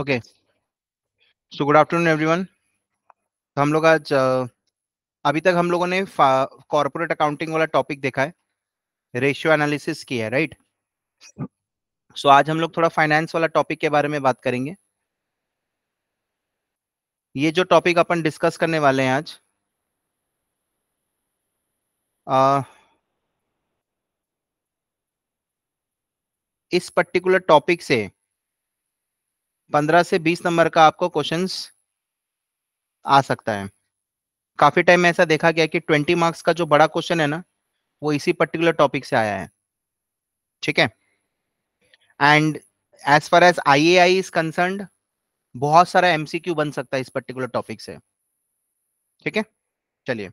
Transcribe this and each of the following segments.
Okay so good afternoon everyone हम लोग आज अभी तक हम लोगों ने कॉर्पोरेट अकाउंटिंग वाला टॉपिक देखा है रेशियो एनालिसिस किया है राइट सो आज हम लोग थोड़ा फाइनेंस वाला टॉपिक के बारे में बात करेंगे ये जो टॉपिक अपन डिस्कस करने वाले हैं आज आ, इस पर्टिकुलर टॉपिक से पंद्रह से बीस नंबर का आपको क्वेश्चन आ सकता है काफी टाइम ऐसा देखा गया कि ट्वेंटी मार्क्स का जो बड़ा क्वेश्चन है ना वो इसी पर्टिकुलर टॉपिक से आया है ठीक है and as far as I A I is concern बहुत सारा एमसीक्यू बन सकता है इस पर्टिकुलर टॉपिक से ठीक है चलिए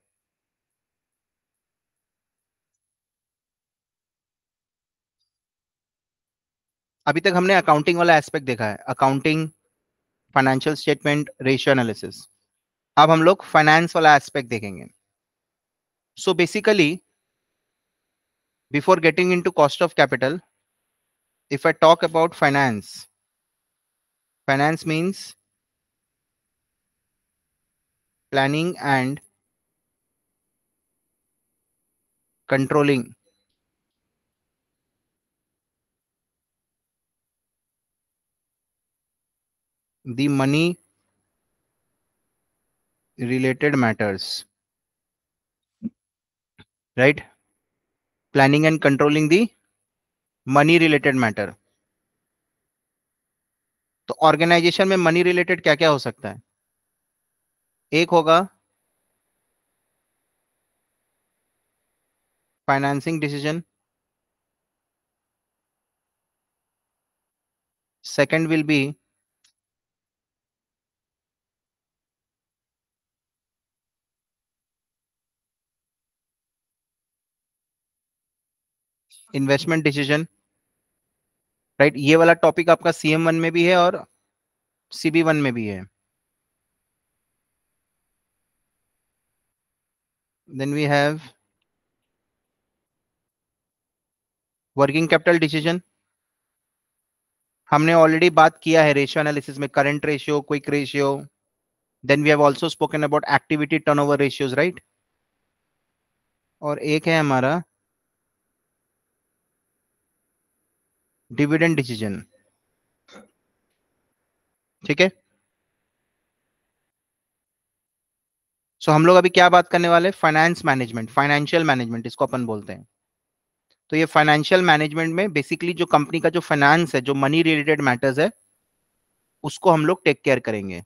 अभी तक हमने अकाउंटिंग वाला एस्पेक्ट देखा है accounting financial statement ratio analysis अब हम लोग फाइनेंस वाला एस्पेक्ट देखेंगे so basically before getting into cost of capital if I talk about finance finance means planning and controlling the money related matters right planning and controlling the money related matter तो organisation में money related क्या क्या हो सकता है एक होगा financing decision second will be investment decision right ये वाला टॉपिक आपका सीएम वन में भी है और सीबी वन में भी है then we have working capital decision हमने ऑलरेडी बात किया है रेशियो एनालिसिस में current ratio quick ratio then we have also spoken about activity turnover ratios right और एक है हमारा डिविडेंड डिसीजन ठीक है सो हम लोग अभी क्या बात करने वाले फाइनेंस मैनेजमेंट फाइनेंशियल मैनेजमेंट इसको अपन बोलते हैं तो ये फाइनेंशियल मैनेजमेंट में बेसिकली जो कंपनी का जो फाइनेंस है जो मनी रिलेटेड मैटर्स है उसको हम लोग टेक केयर करेंगे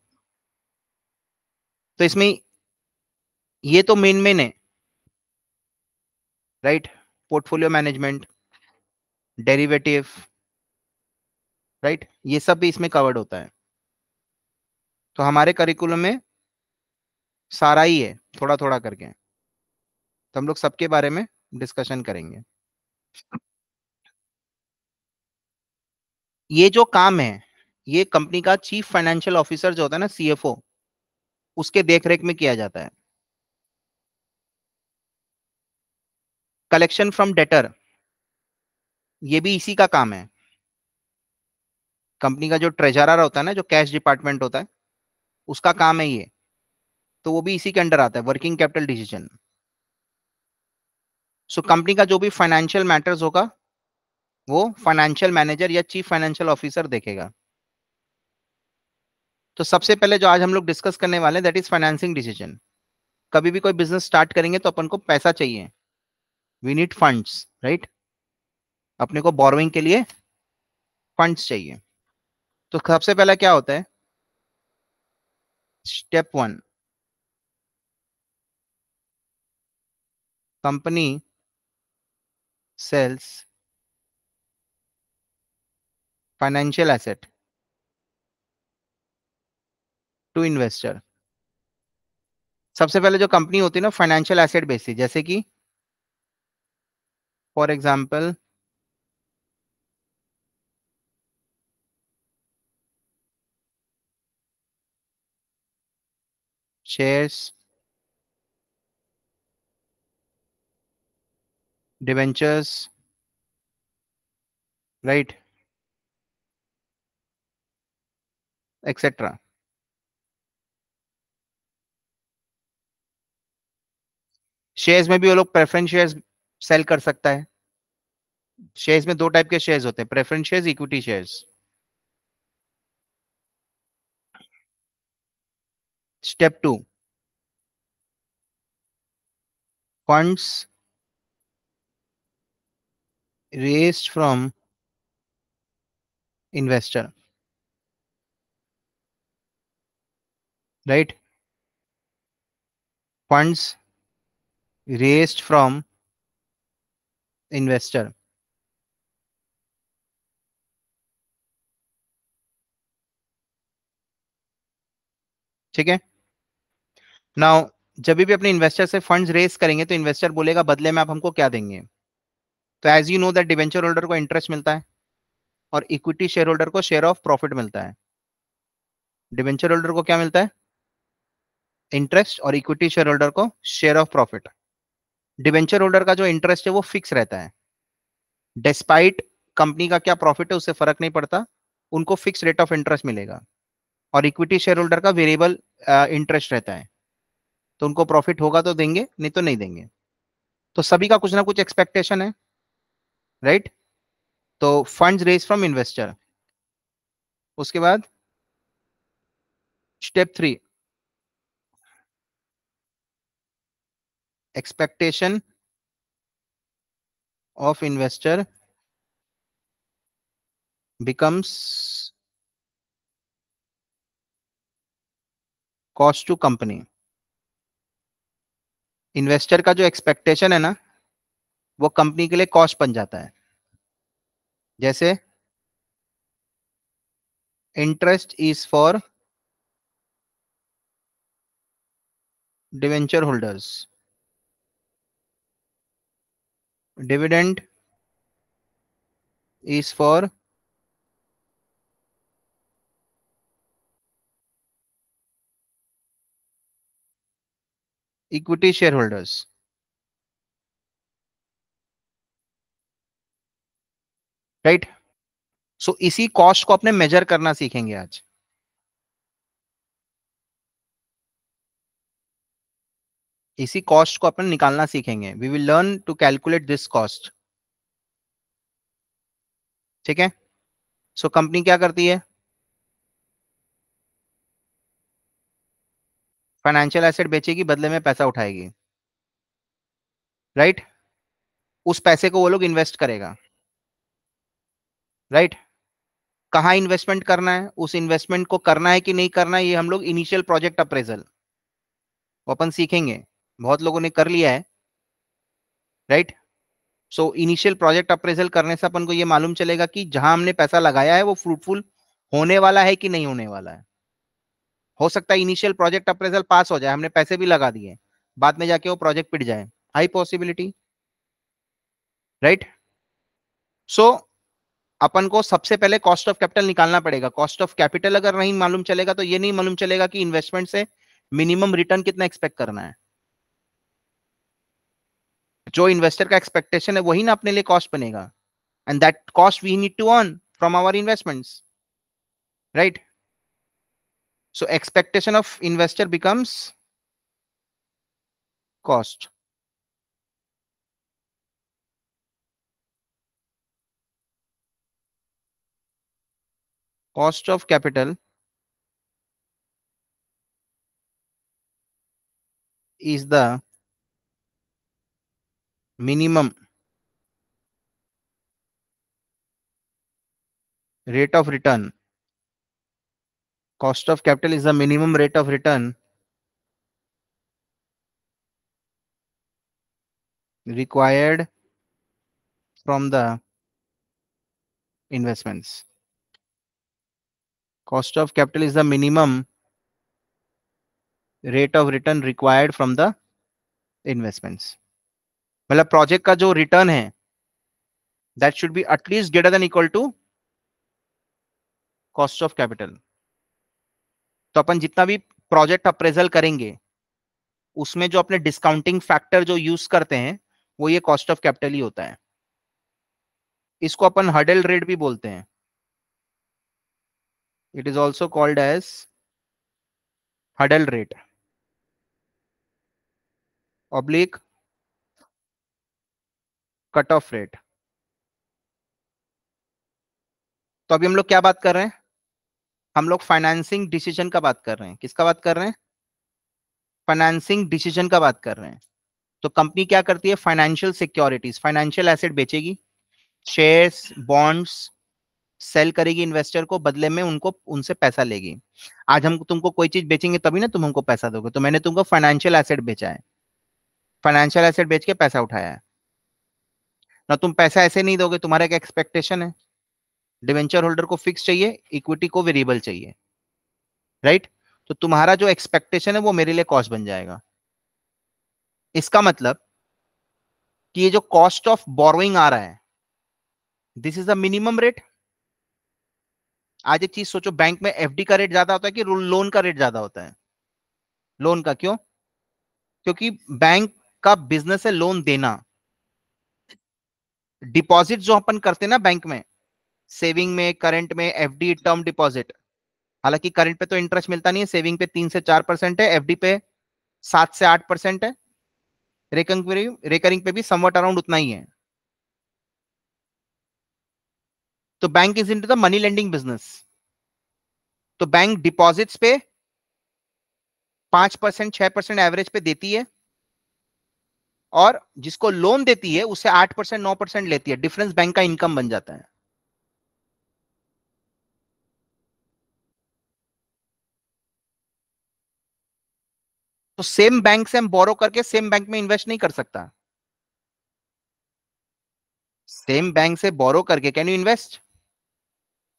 तो इसमें ये तो मेन मेन है right portfolio management derivative right ये सब भी इसमें कवर्ड होता है तो हमारे करिकुलम में सारा ही है थोड़ा थोड़ा करके तो हम लोग सबके बारे में डिस्कशन करेंगे ये जो काम है ये कंपनी का चीफ फाइनेंशियल ऑफिसर जो होता है ना सीएफओ उसके देखरेख में किया जाता है कलेक्शन फ्रॉम डेटर ये भी इसी का काम है कंपनी का जो ट्रेजरर होता है ना जो कैश डिपार्टमेंट होता है उसका काम है ये तो वो भी इसी के अंडर आता है working capital decision so company का जो भी फाइनेंशियल मैटर्स होगा वो फाइनेंशियल मैनेजर या चीफ फाइनेंशियल ऑफिसर देखेगा तो सबसे पहले जो आज हम लोग डिस्कस करने वाले हैं दैट इज फाइनेंसिंग डिसीजन कभी भी कोई बिजनेस स्टार्ट करेंगे तो अपन को पैसा चाहिए वी नीड फंड्स राइट अपने को बोरोइंग के लिए फंड्स चाहिए तो सबसे पहला क्या होता है step one company sells financial asset to investor सबसे पहले जो कंपनी होती है ना फाइनेंशियल एसेट बेसिस जैसे कि for example shares debentures right etcetera shares में भी वो लोग प्रेफरेंस शेयर्स सेल कर सकता है शेयर्स में दो टाइप के शेयर्स होते हैं preference shares equity shares Step 2 Funds raised from investor. Right? Funds raised from investor. ठीक है नाउ जब भी अपने इन्वेस्टर से फंड्स रेस करेंगे तो इन्वेस्टर बोलेगा बदले में आप हमको क्या देंगे तो as you know that debenture holder को इंटरेस्ट मिलता है और इक्विटी शेयर होल्डर को शेयर ऑफ प्रॉफिट मिलता है डिवेंचर होल्डर को क्या मिलता है इंटरेस्ट और इक्विटी शेयर होल्डर को share of profit debenture holder का जो इंटरेस्ट है वो फिक्स रहता है डिस्पाइट कंपनी का क्या प्रॉफिट है उससे फर्क नहीं पड़ता उनको फिक्स रेट ऑफ इंटरेस्ट मिलेगा और इक्विटी शेयर होल्डर का वेरिएबल इंटरेस्ट uh, रहता है तो उनको प्रॉफिट होगा तो देंगे नहीं तो नहीं देंगे तो सभी का कुछ ना कुछ एक्सपेक्टेशन है राइट right? तो फंड्स रेज फ्रॉम इन्वेस्टर उसके बाद step three expectation of investor becomes cost to company investor का जो एक्सपेक्टेशन है ना वो कंपनी के लिए कॉस्ट बन जाता है जैसे interest is for debenture holders dividend is for equity shareholders right right? So so, इसी कॉस्ट को अपने मेजर करना सीखेंगे आज इसी कॉस्ट को अपन निकालना सीखेंगे we will learn to calculate this cost ठीक है सो कंपनी क्या करती है फाइनेंशियल एसेट बेचेगी बदले में पैसा उठाएगी राइट right? उस पैसे को वो लोग इन्वेस्ट करेगा राइट right? कहाँ इन्वेस्टमेंट करना है उस इन्वेस्टमेंट को करना है कि नहीं करना है ये हम लोग इनिशियल प्रोजेक्ट अप्रेजल अपन सीखेंगे बहुत लोगों ने कर लिया है right so initial project appraisal करने से अपन को ये मालूम चलेगा कि जहां हमने पैसा लगाया है वो फ्रूटफुल होने वाला है कि नहीं होने वाला है हो सकता है इनिशियल प्रोजेक्ट अप्रेजल पास हो जाए हमने पैसे भी लगा दिए बाद में जाके वो प्रोजेक्ट पिट जाए हाई पॉसिबिलिटी राइट सो अपन को सबसे पहले कॉस्ट ऑफ कैपिटल निकालना पड़ेगा कॉस्ट ऑफ कैपिटल अगर नहीं मालूम चलेगा तो ये नहीं मालूम चलेगा कि इन्वेस्टमेंट से मिनिमम रिटर्न कितना एक्सपेक्ट करना है जो इन्वेस्टर का एक्सपेक्टेशन है वही ना अपने लिए कॉस्ट बनेगा and that cost we need to earn from our investments right So expectation of investor becomes cost. Cost of capital is the minimum rate of return cost of capital is the minimum rate of return required from the investments. Cost of capital is the minimum rate of return required from the investments. मतलब project का जो return है that should be at least greater than equal to cost of capital. तो अपन जितना भी project appraisal करेंगे उसमें जो अपने डिस्काउंटिंग फैक्टर जो यूज करते हैं वो ये कॉस्ट ऑफ कैपिटल ही होता है इसको अपन हडल रेट भी बोलते हैं it is also called as hurdle rate oblique cut off rate तो अभी हम लोग क्या बात कर रहे हैं हम लोग फाइनेंसिंग डिसीजन का बात कर रहे हैं किसका बात कर रहे हैं फाइनेंसिंग डिसीजन का बात कर रहे हैं तो कंपनी क्या करती है फाइनेंशियल सिक्योरिटीज फाइनेंशियल एसेट बेचेगी शेयर्स बॉन्ड्स सेल करेगी इन्वेस्टर को बदले में उनको उनसे पैसा लेगी आज हम तुमको कोई चीज बेचेंगे तभी ना तुम हमको पैसा दोगे तो मैंने तुमको फाइनेंशियल एसेट बेचा है फाइनेंशियल एसेट बेच के पैसा उठाया है ना तुम पैसा ऐसे नहीं दोगे तुम्हारा एक एक्सपेक्टेशन है डिवेंचर होल्डर को फिक्स चाहिए इक्विटी को वेरिएबल चाहिए राइट right? तो तुम्हारा जो एक्सपेक्टेशन है वो मेरे लिए कॉस्ट बन जाएगा इसका मतलब कि ये जो कॉस्ट ऑफ बोरोइंग आ रहा है this is the minimum rate आज एक चीज सोचो बैंक में एफडी का रेट ज्यादा होता है कि लोन का रेट ज्यादा होता है लोन का क्यों क्योंकि बैंक का बिजनेस है लोन देना डिपॉजिट जो अपन करते हैं ना बैंक में सेविंग में करंट में एफ टर्म डिपॉजिट हालांकि करंट पे तो इंटरेस्ट मिलता नहीं है सेविंग पे तीन से चार परसेंट है एफ पे सात से आठ परसेंट है रेकरिंग रेकरिंग पे भी समवट अराउंड उतना ही है तो bank is in the money lending business तो बैंक डिपॉजिट्स पे पांच परसेंट छह परसेंट एवरेज पे देती है और जिसको लोन देती है उसे आठ परसेंट नौ परसेंट लेती है डिफरेंस बैंक का इनकम बन जाता है तो सेम बैंक से हम बोरो करके सेम बैंक में इन्वेस्ट नहीं कर सकता सेम बैंक से बोरो करके कैन यू इन्वेस्ट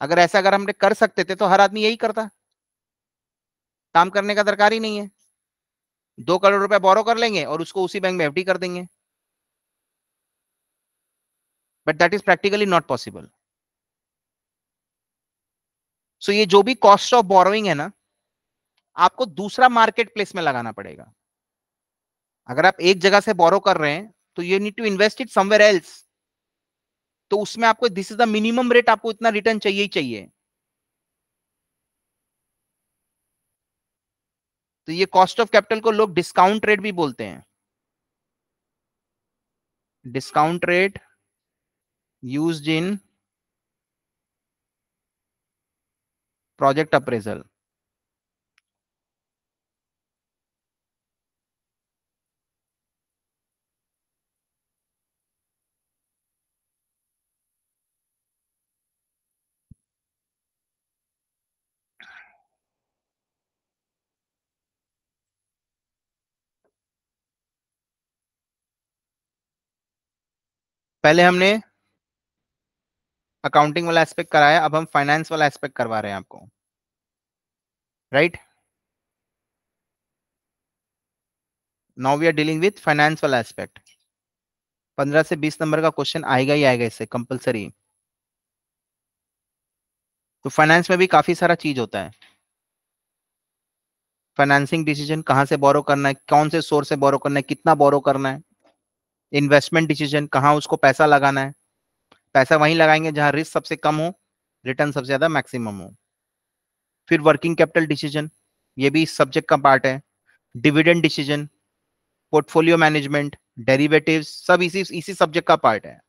अगर ऐसा अगर हमने कर सकते थे तो हर आदमी यही करता काम करने का दरकार ही नहीं है दो करोड़ रुपए बोरो कर लेंगे और उसको उसी बैंक में एफडी कर देंगे but that is practically not possible so ये जो भी कॉस्ट ऑफ बोरोइंग है ना आपको दूसरा मार्केट प्लेस में लगाना पड़ेगा अगर आप एक जगह से बोरो कर रहे हैं तो you need to invest it somewhere else तो उसमें आपको this is the minimum rate आपको इतना रिटर्न चाहिए ही चाहिए तो ये कॉस्ट ऑफ कैपिटल को लोग डिस्काउंट रेट भी बोलते हैं discount rate used in project appraisal पहले हमने अकाउंटिंग वाला एस्पेक्ट कराया अब हम फाइनेंस वाला एस्पेक्ट करवा रहे हैं आपको right now we are dealing with finance वाला एस्पेक्ट पंद्रह से बीस नंबर का क्वेश्चन आएगा ही आएगा इससे कंपलसरी तो फाइनेंस में भी काफी सारा चीज होता है फाइनेंसिंग डिसीजन कहां से बोरो करना है कौन से सोर्स से बोरो करना है कितना बोरो करना है इन्वेस्टमेंट डिसीजन कहाँ उसको पैसा लगाना है पैसा वहीं लगाएंगे जहां रिस्क सबसे कम हो रिटर्न सबसे ज्यादा मैक्सिमम हो फिर वर्किंग कैपिटल डिसीजन ये भी इस सब्जेक्ट का पार्ट है dividend decision portfolio management derivatives सब इसी इसी सब्जेक्ट का पार्ट है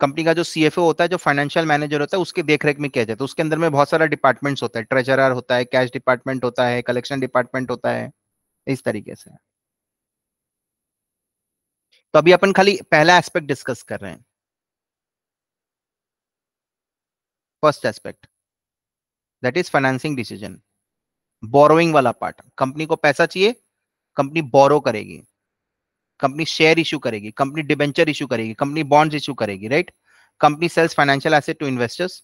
कंपनी का जो सी होता है जो फाइनेंशियल मैनेजर होता है उसके देखरेख में किया जाता है तो उसके अंदर में बहुत सारा डिपार्टमेंट्स होता है ट्रेजरर होता है कैश डिपार्टमेंट होता है कलेक्शन डिपार्टमेंट होता है इस तरीके से तो अभी अपन खाली पहला एस्पेक्ट डिस्कस कर रहे हैं first aspect that is financing decision borrowing वाला पार्ट कंपनी को पैसा चाहिए कंपनी बोरो करेगी कंपनी शेयर इशू करेगी कंपनी डिबेंचर इशू करेगी कंपनी बॉन्ड्स इशू करेगी right company sells financial asset to investors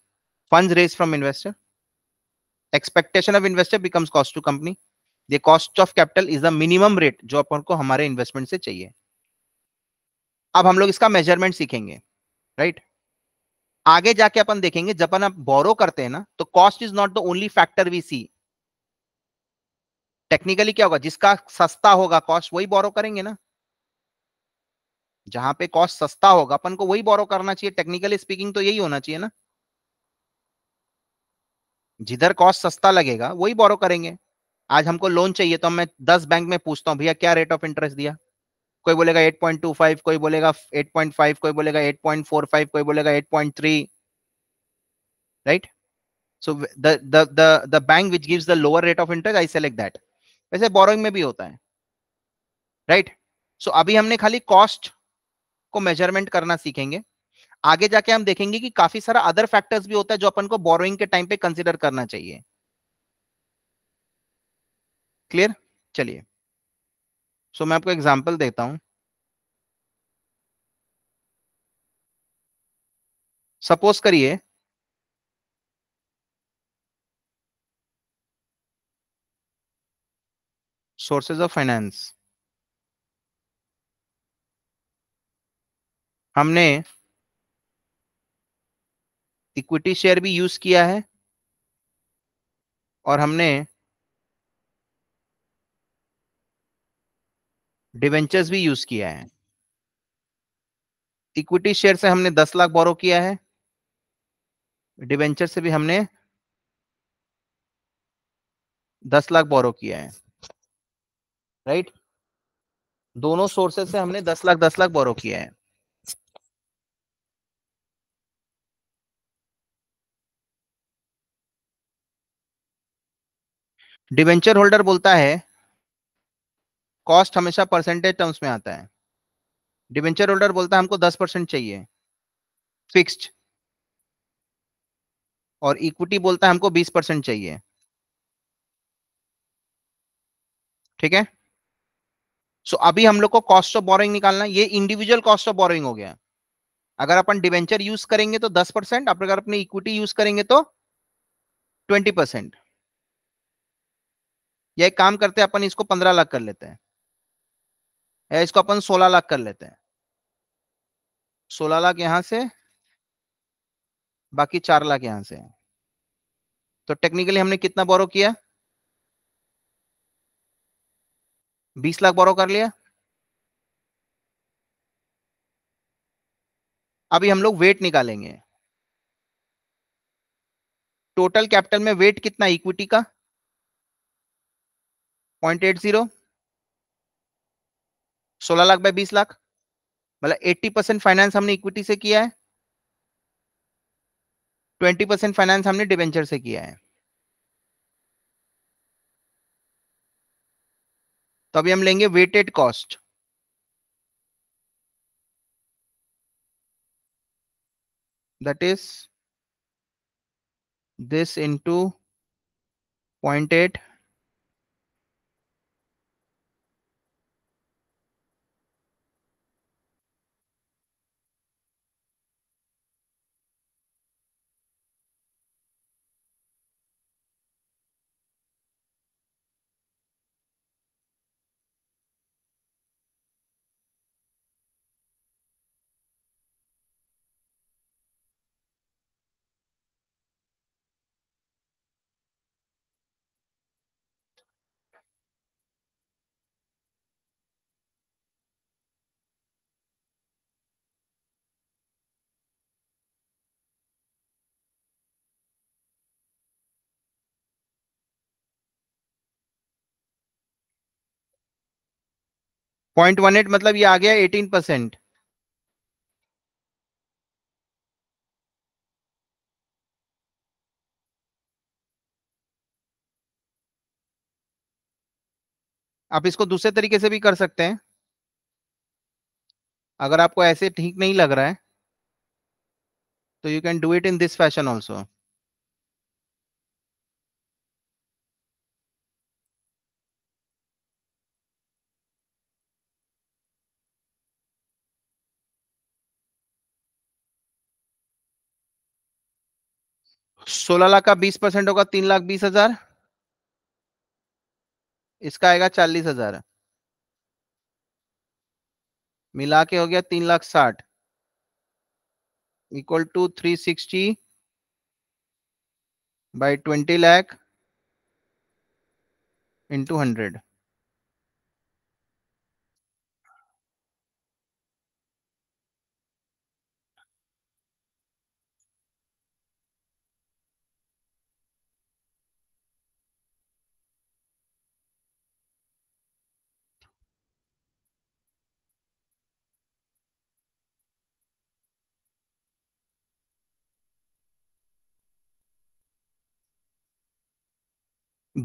fund raise from investor expectation of investor becomes cost to company the cost of capital is the minimum rate जो अपन को हमारे investment से चाहिए अब हम लोग इसका मेजरमेंट सीखेंगे राइट right? आगे जाके अपन देखेंगे जब अपन आप बोरो करते हैं ना तो cost is not the only factor we see technically क्या होगा जिसका सस्ता होगा कॉस्ट वही बोरो करेंगे ना जहां पे कॉस्ट सस्ता होगा अपन को वही बोरो करना चाहिए टेक्निकली स्पीकिंग तो यही होना चाहिए ना जिधर कॉस्ट सस्ता लगेगा वही बोरो करेंगे आज हमको लोन चाहिए तो मैं दस बैंक में पूछता हूँ भैया क्या रेट ऑफ इंटरेस्ट दिया कोई बोलेगा 8.25 कोई बोलेगा 8.5 कोई बोलेगा 8.45 कोई बोलेगा 8.3 right so the the the the bank which gives the lower rate of interest i select वैसे बोरोइंग में भी होता है right so अभी हमने खाली कॉस्ट को मेजरमेंट करना सीखेंगे आगे जाके हम देखेंगे कि काफी सारा अदर फैक्टर्स भी होता है जो अपन को बोरोइंग के टाइम पे कंसिडर करना चाहिए क्लियर चलिए सो so, मैं आपको एग्जाम्पल देता हूं सपोज करिए सोर्सेज ऑफ फाइनेंस हमने इक्विटी शेयर भी यूज किया है और हमने डिवेंचर्स भी यूज किया है इक्विटी शेयर से हमने 10 लाख बोरो किया है डिवेंचर से भी हमने 10 लाख बोरो किया है राइट right? दोनों सोर्सेस से हमने 10 लाख 10 लाख बोरो किया है डिवेंचर होल्डर बोलता है कॉस्ट हमेशा परसेंटेज टर्म्स में आता है डिवेंचर होल्डर बोलता है हमको दस परसेंट चाहिए फिक्स्ड और इक्विटी बोलता है हमको बीस परसेंट चाहिए ठीक है सो so, अभी हम लोग को कॉस्ट ऑफ बोरिंग निकालना ये इंडिविजुअल कॉस्ट ऑफ बोरिंग हो गया अगर अपन डिवेंचर यूज करेंगे तो दस परसेंट अगर अपनी इक्विटी यूज करेंगे तो ट्वेंटी परसेंट या एक काम करते हैं अपन इसको पंद्रह लाख कर लेते हैं या इसको अपन सोलह लाख कर लेते हैं सोलह लाख यहां से बाकी चार लाख यहां से तो टेक्निकली हमने कितना बोरो किया बीस लाख बोरो कर लिया अभी हम लोग वेट निकालेंगे टोटल कैपिटल में वेट कितना इक्विटी का पॉइंट एट जीरो सोलह लाख बाय बीस लाख मतलब एट्टी परसेंट फाइनेंस हमने इक्विटी से किया है ट्वेंटी परसेंट फाइनेंस हमने डिवेंचर से किया है तो अभी हम लेंगे weighted cost that is this into point eight point one eight मतलब ये आ गया एटीन परसेंट आप इसको दूसरे तरीके से भी कर सकते हैं अगर आपको ऐसे ठीक नहीं लग रहा है तो you can do it in this fashion also सोलह लाख का बीस परसेंट होगा तीन लाख बीस हजार इसका आएगा चालीस हजार मिला के हो गया तीन लाख साठ equal to three sixty by twenty lakh into hundred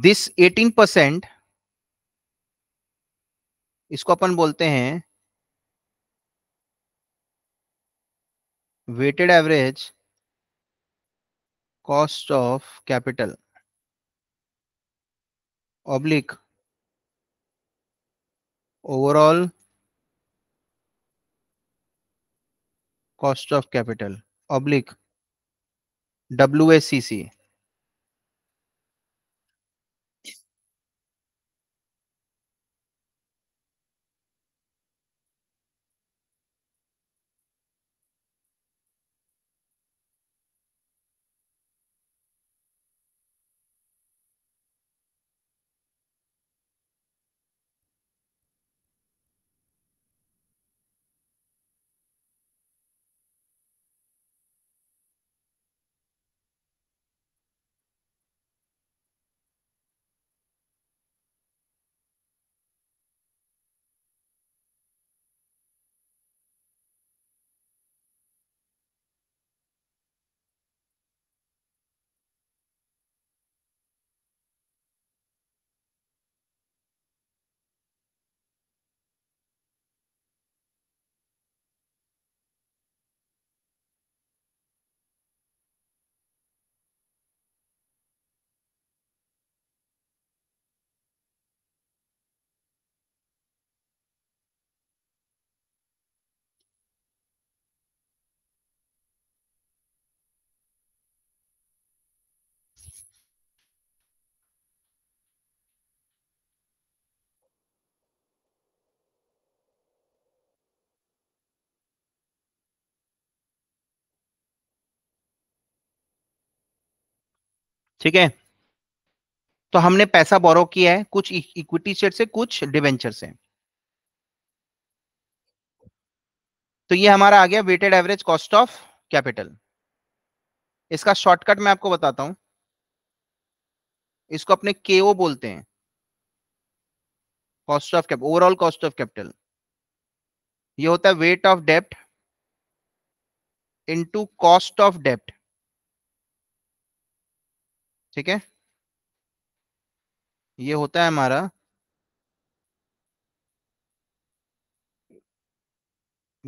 this eighteen percent इसको अपन बोलते हैं weighted average cost of capital oblique overall cost of capital oblique W S C C ठीक है तो हमने पैसा बोरो किया है कुछ इक्विटी e- शेयर से कुछ डिवेंचर से तो ये हमारा आ गया weighted average cost of capital इसका शॉर्टकट मैं आपको बताता हूं इसको अपने के ओ बोलते हैं cost of capital overall cost of capital ये होता है wait of dept into cost of डेप्ट ठीक है ये होता है हमारा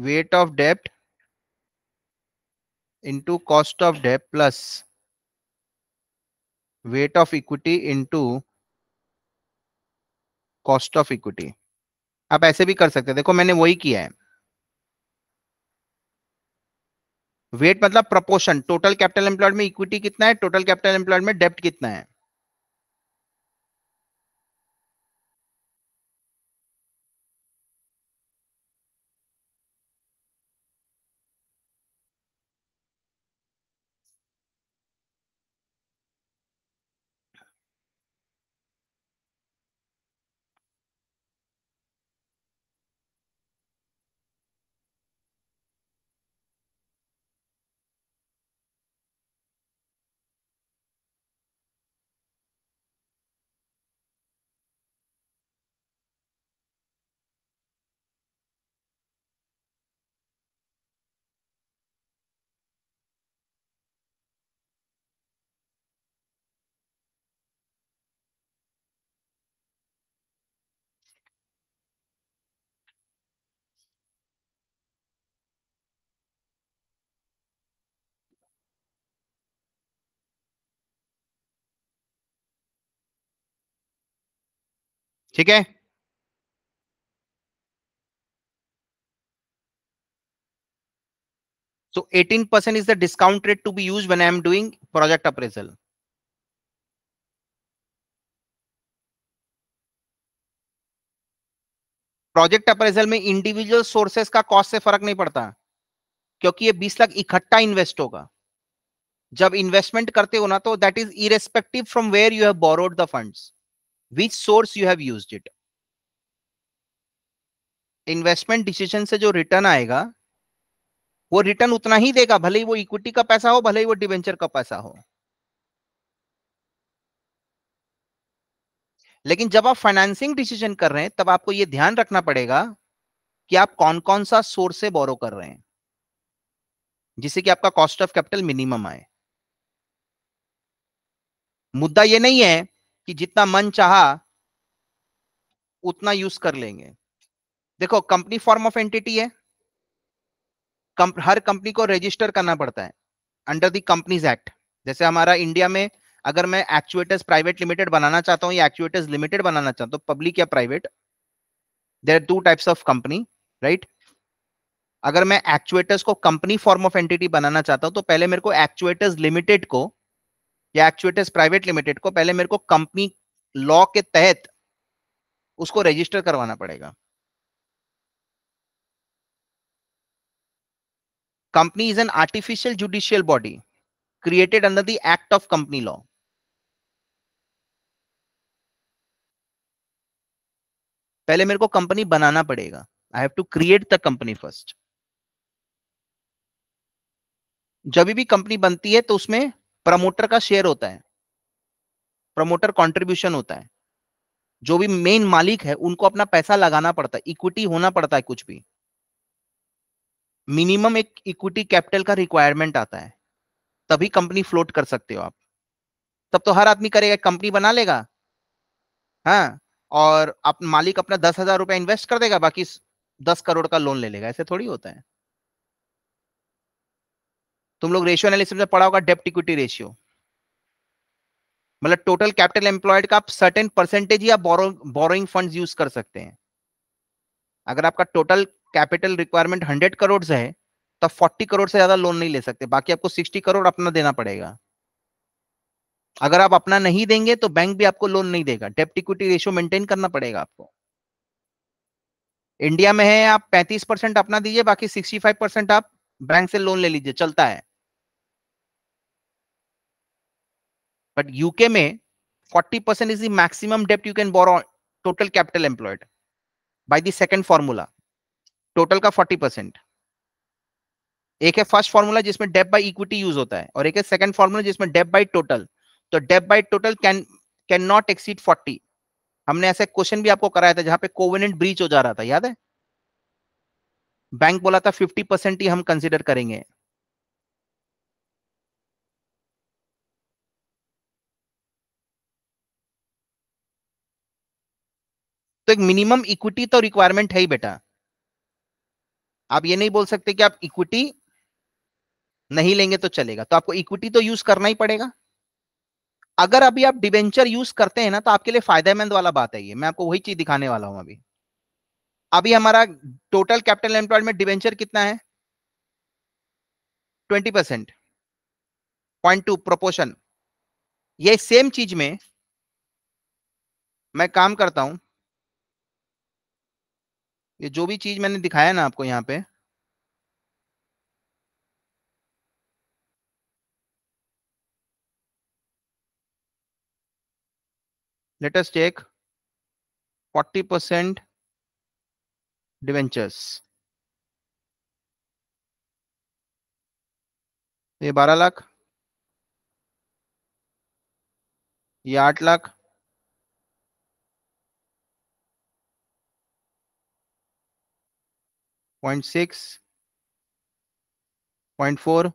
wait of dept into cost of debt plus weight of equity into cost of equity आप ऐसे भी कर सकते हैं देखो मैंने वही किया है वेट मतलब प्रपोर्शन टोटल कैपिटल एम्प्लॉयड में इक्विटी कितना है टोटल कैपिटल एम्प्लॉयड में डेप्ट कितना है ठीक है eighteen 18% is the discount rate to be use when I am doing project appraisal project appraisal में इंडिविजुअल सोर्सेस का कॉस्ट से फर्क नहीं पड़ता क्योंकि ये 20 लाख इकट्ठा इन्वेस्ट होगा जब इन्वेस्टमेंट करते हो ना तो that is irrespective from where you have borrowed the funds which source you have used it investment decision से जो रिटर्न आएगा वो रिटर्न उतना ही देगा भले ही वो इक्विटी का पैसा हो भले ही वो डिवेंचर का पैसा हो लेकिन जब आप फाइनेंसिंग डिसीजन कर रहे हैं तब आपको ये ध्यान रखना पड़ेगा कि आप कौन कौन सा सोर्स से बोरो कर रहे हैं जिससे कि आपका कॉस्ट ऑफ कैपिटल मिनिमम आए मुद्दा ये नहीं है कि जितना मन चाहा उतना यूज कर लेंगे देखो कंपनी फॉर्म ऑफ एंटिटी है कम, हर कंपनी को रजिस्टर करना पड़ता है अंडर दी कंपनीज एक्ट जैसे हमारा इंडिया में अगर मैं एक्चुएटर्स प्राइवेट लिमिटेड बनाना चाहता हूँ या एक्चुएटर्स लिमिटेड बनाना चाहता हूँ पब्लिक तो या private there are two types of company right अगर मैं एक्चुएटर्स को कंपनी फॉर्म ऑफ एंटिटी बनाना चाहता हूँ तो पहले मेरे को एक्चुएटर्स लिमिटेड को या एक्चुएटर्स प्राइवेट लिमिटेड को पहले मेरे को कंपनी लॉ के तहत उसको रजिस्टर करवाना पड़ेगा company is an artificial judicial body created under the act of company law पहले मेरे को कंपनी बनाना पड़ेगा I have to create the company first जब भी कंपनी बनती है तो उसमें प्रमोटर का शेयर होता है प्रमोटर कंट्रीब्यूशन होता है जो भी मेन मालिक है उनको अपना पैसा लगाना पड़ता है इक्विटी होना पड़ता है कुछ भी मिनिमम एक इक्विटी कैपिटल का रिक्वायरमेंट आता है तभी कंपनी फ्लोट कर सकते हो आप तब तो हर आदमी करेगा कंपनी बना लेगा हाँ और आप मालिक अपना दस हजार रुपया इन्वेस्ट कर देगा बाकी दस करोड़ का लोन ले लेगा ऐसे थोड़ी होता है तुम लोग रेशियो एनालिसिस में पढ़ा होगा डेप्ट इक्विटी रेशियो मतलब टोटल कैपिटल एम्प्लॉयड का आप सर्टेन परसेंटेज या बोरोइंग फंड यूज कर सकते हैं अगर आपका total capital requirement hundred crore है तो फोर्टी करोड़ से ज्यादा लोन नहीं ले सकते बाकी आपको सिक्सटी करोड़ अपना देना पड़ेगा अगर आप अपना नहीं देंगे तो बैंक भी आपको लोन नहीं देगा डेप्ट इक्विटी रेशियो मेंटेन करना पड़ेगा आपको इंडिया में है आप 35 परसेंट अपना दीजिए बाकी 65 परसेंट आप बैंक से लोन ले लीजिए चलता है बट यूके में 40 परसेंट इज द मैक्सिमम डेप्ट you can borrow total capital employed by the second formula total का 40 परसेंट एक है फर्स्ट फॉर्मूला जिसमें डेप बाय इक्विटी यूज होता है और एक है सेकंड फॉर्मूला जिसमें डेप बाय टोटल तो debt by total can can not exceed 40 हमने ऐसे क्वेश्चन भी आपको कराया था जहां पे कोवेनेंट ब्रीच हो जा रहा था याद है बैंक बोला था 50 परसेंट ही हम कंसीडर करेंगे तो एक मिनिमम इक्विटी तो रिक्वायरमेंट है ही बेटा आप ये नहीं बोल सकते कि आप इक्विटी नहीं लेंगे तो चलेगा तो आपको इक्विटी तो यूज करना ही पड़ेगा अगर अभी आप डिवेंचर यूज करते हैं ना तो आपके लिए फायदेमंद वाला बात है ये मैं आपको वही चीज दिखाने वाला हूं अभी अभी हमारा टोटल कैपिटल एम्प्लॉयड में कितना है twenty percent point two proportion ये सेम चीज में मैं काम करता हूं ये जो भी चीज मैंने दिखाया ना आपको यहाँ पे latest check forty percent debentures ये 12 लाख ये 8 lakh point six point four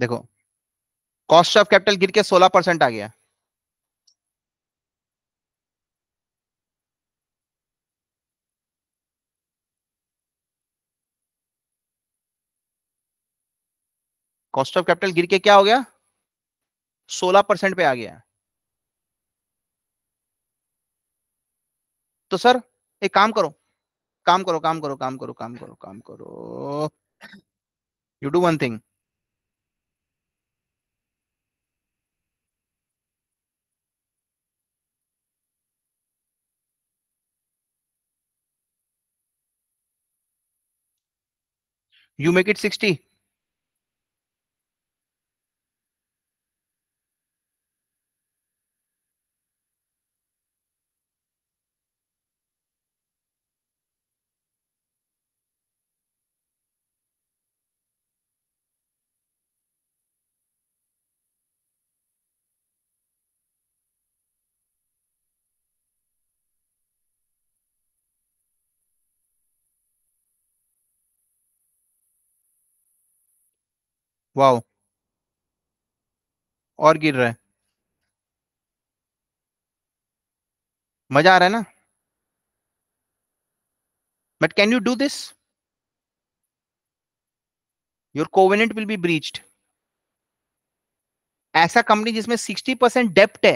देखो कॉस्ट ऑफ कैपिटल गिर के सोलह परसेंट आ गया कॉस्ट ऑफ कैपिटल गिर के क्या हो गया सोलह परसेंट पे आ गया तो सर एक काम करो काम करो काम करो काम करो काम करो काम करो you do one thing you make it sixty wow और गिर रहा है मजा आ रहा है ना but can you do this your covenant will be breached ऐसा कंपनी जिसमें 60 परसेंट डेप्ट है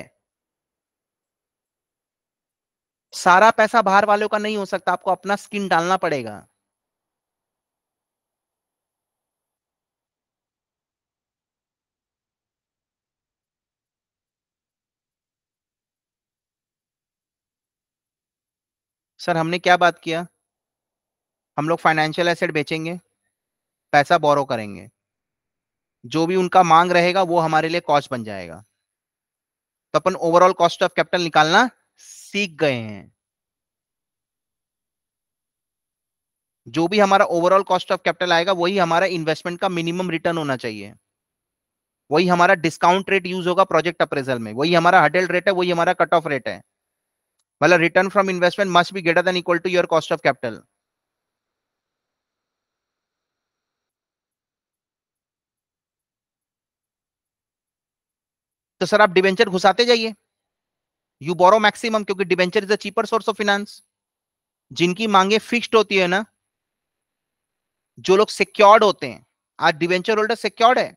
सारा पैसा बाहर वालों का नहीं हो सकता आपको अपना स्किन डालना पड़ेगा सर हमने क्या बात किया हम लोग फाइनेंशियल एसेट बेचेंगे पैसा बोरो करेंगे जो भी उनका मांग रहेगा वो हमारे लिए कॉस्ट बन जाएगा तो अपन ओवरऑल कॉस्ट ऑफ कैपिटल निकालना सीख गए हैं जो भी हमारा ओवरऑल कॉस्ट ऑफ कैपिटल आएगा वही हमारा इन्वेस्टमेंट का मिनिमम रिटर्न होना चाहिए वही हमारा डिस्काउंट रेट यूज होगा प्रोजेक्ट अप्रेजल में वही हमारा हटेल रेट है वही हमारा कट ऑफ रेट है मतलब return from investment must be greater than equal to your cost of capital तो सर आप डिवेंचर घुसाते जाइए यू बोरो मैक्सिमम क्योंकि debenture is a cheaper source of finance जिनकी मांगे फिक्स्ड होती है ना जो लोग सिक्योर्ड होते हैं आज डिवेंचर होल्डर सिक्योर्ड है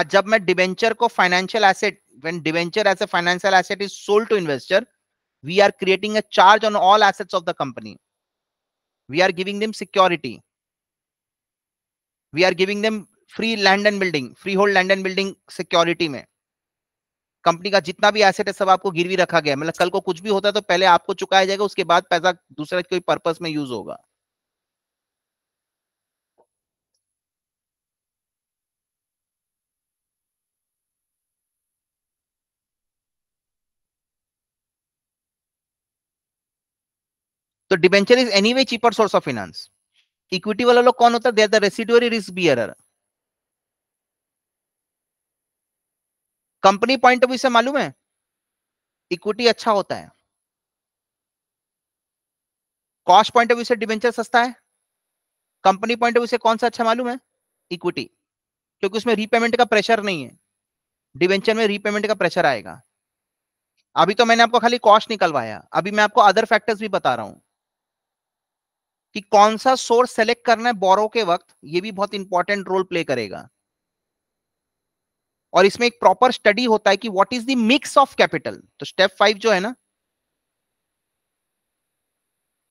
आज जब मैं डिवेंचर को financial asset when debenture as a financial asset is sold to investor we are creating a charge on all assets of the company we are giving them security we are giving them free land and building freehold land and building security mein company का जितना भी asset है सब आपको गिरवी रखा गया मतलब कल को कुछ भी होता है तो पहले आपको चुकाया जाएगा उसके बाद पैसा दूसरा कोई पर्पस में यूज होगा तो debenture is anyway cheaper source of finance equity वाला लोग कौन होता है they are the residuary risk bear company point of view से मालूम है इक्विटी अच्छा होता है कॉस्ट पॉइंट ऑफ व्यू से डिबेंचर सस्ता है कंपनी पॉइंट ऑफ व्यू से कौन सा अच्छा मालूम है इक्विटी क्योंकि उसमें रीपेमेंट का प्रेशर नहीं है डिवेंचर में रीपेमेंट का प्रेशर आएगा अभी तो मैंने आपको खाली कॉस्ट निकलवाया अभी मैं आपको अदर फैक्टर्स भी बता रहा हूं कि कौन सा सोर्स सेलेक्ट करना है बोरो के वक्त ये भी बहुत इंपॉर्टेंट रोल प्ले करेगा और इसमें एक प्रॉपर स्टडी होता है कि what is the mix of capital तो स्टेप फाइव जो है ना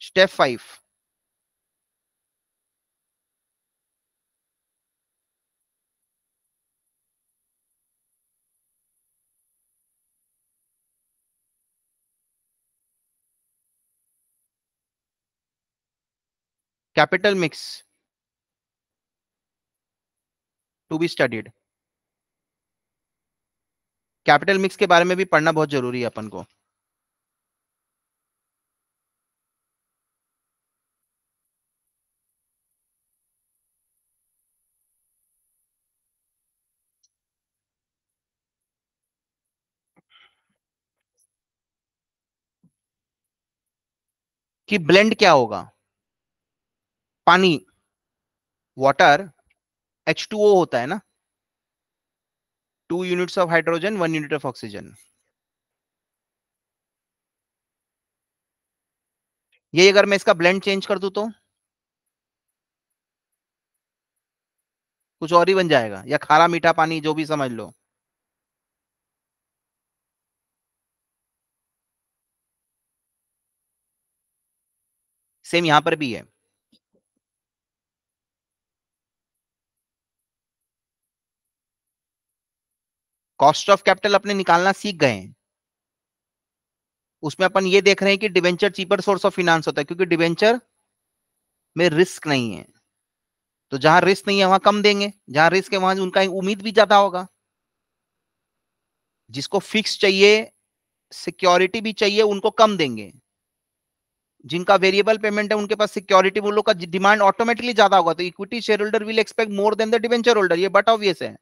step five capital mix to be studied capital mix के बारे में भी पढ़ना बहुत जरूरी है अपन को कि ब्लेंड क्या होगा पानी वाटर एच टू ओ होता है ना two units of hydrogen one unit of oxygen ये अगर मैं इसका ब्लेंड चेंज कर दू तो कुछ और ही बन जाएगा या खारा मीठा पानी जो भी समझ लो सेम यहां पर भी है कॉस्ट ऑफ कैपिटल अपने निकालना सीख गए हैं उसमें अपन ये देख रहे हैं कि debenture cheaper source of finance होता है क्योंकि डिवेंचर में रिस्क नहीं है तो जहां रिस्क नहीं है वहां कम देंगे जहां रिस्क है वहां उनका उम्मीद भी ज्यादा होगा जिसको फिक्स चाहिए सिक्योरिटी भी चाहिए उनको कम देंगे जिनका वेरिएबल पेमेंट है उनके पास सिक्योरिटी वो लोग का डिमांड ऑटोमेटिकली ज्यादा होगा तो equity share holder will expect more than the debenture holder ये बट ऑब्वियस है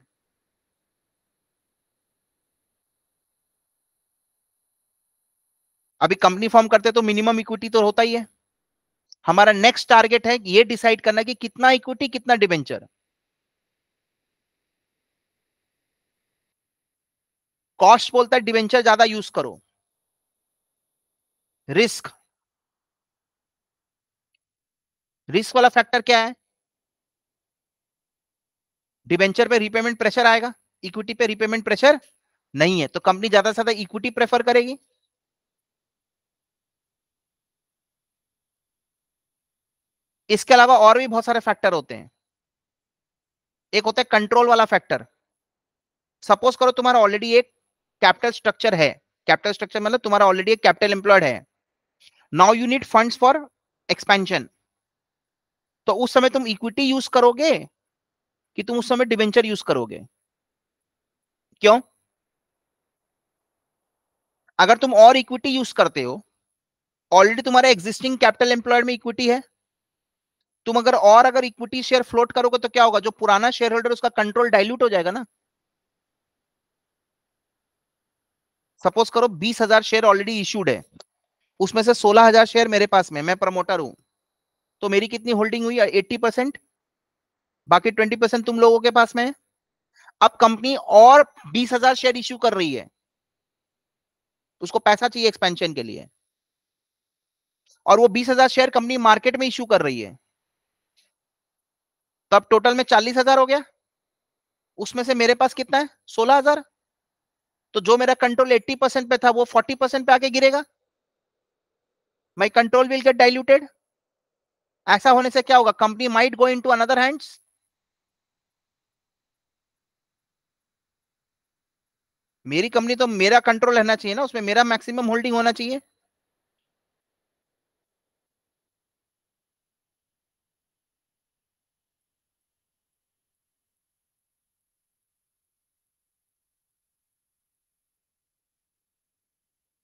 अभी कंपनी फॉर्म करते तो मिनिमम इक्विटी तो होता ही है हमारा नेक्स्ट टारगेट है ये डिसाइड करना कि कितना इक्विटी कितना डिवेंचर कॉस्ट बोलता है डिवेंचर ज्यादा यूज करो रिस्क रिस्क वाला फैक्टर क्या है डिवेंचर पे रिपेमेंट प्रेशर आएगा इक्विटी पे रिपेमेंट प्रेशर नहीं है तो कंपनी ज्यादा से ज्यादा इक्विटी प्रेफर करेगी इसके अलावा और भी बहुत सारे फैक्टर होते हैं एक होता है कंट्रोल वाला फैक्टर सपोज करो तुम्हारा ऑलरेडी एक कैपिटल स्ट्रक्चर है कैपिटल स्ट्रक्चर मतलब तुम्हारा ऑलरेडी एक कैपिटल एम्प्लॉयड है now you need funds for expansion तो उस समय तुम इक्विटी यूज करोगे कि तुम उस समय डिवेंचर यूज करोगे क्यों अगर तुम और इक्विटी यूज करते हो ऑलरेडी तुम्हारे एग्जिस्टिंग कैपिटल एम्प्लॉयड में इक्विटी है तुम अगर और अगर इक्विटी शेयर फ्लोट करोगे तो क्या होगा जो पुराना शेयर होल्डर उसका कंट्रोल डाइल्यूट हो जाएगा ना सपोज करो बीस हजार शेयर ऑलरेडी इश्यूड है उसमें से सोलह हजार शेयर मेरे पास में मैं प्रमोटर हूं तो मेरी कितनी होल्डिंग हुई एट्टी परसेंट बाकी ट्वेंटी परसेंट तुम लोगों के पास में है अब कंपनी और बीस हजार शेयर इश्यू कर रही है उसको पैसा चाहिए एक्सपेंशन के लिए और वो बीस हजार शेयर कंपनी मार्केट में इश्यू कर रही है तो अब टोटल में चालीस हजार हो गया उसमें से मेरे पास कितना है सोलह हजार तो जो मेरा कंट्रोल एट्टी परसेंट पे था वो फोर्टी परसेंट पे आके गिरेगा my control will get diluted ऐसा होने से क्या होगा company might go into another hands मेरी कंपनी तो मेरा कंट्रोल रहना चाहिए ना उसमें मेरा मैक्सिमम होल्डिंग होना चाहिए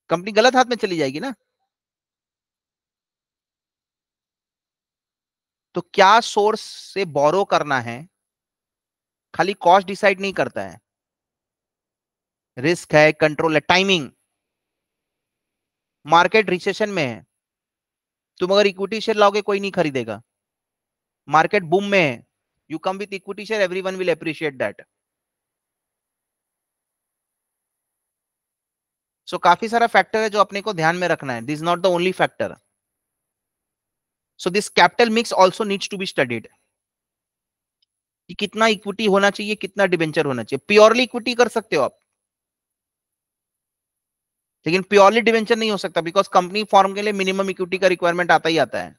कंपनी गलत हाथ में चली जाएगी ना तो क्या सोर्स से बोरो करना है खाली कॉस्ट डिसाइड नहीं करता है रिस्क है कंट्रोल है टाइमिंग मार्केट रिसेशन में है तुम अगर इक्विटी शेयर लाओगे कोई नहीं खरीदेगा मार्केट बूम में है you come with equity share everyone will appreciate that so so, काफी सारा फैक्टर है जो अपने को ध्यान में रखना है this not the only factor so this capital mix also needs to be studied कि कितना इक्विटी होना चाहिए कितना डिबेंचर होना चाहिए प्योरली इक्विटी कर सकते हो आप लेकिन प्योरली डिवेंचर नहीं हो सकता बिकॉज कंपनी फॉर्म के लिए मिनिमम इक्विटी का रिक्वायरमेंट आता ही आता है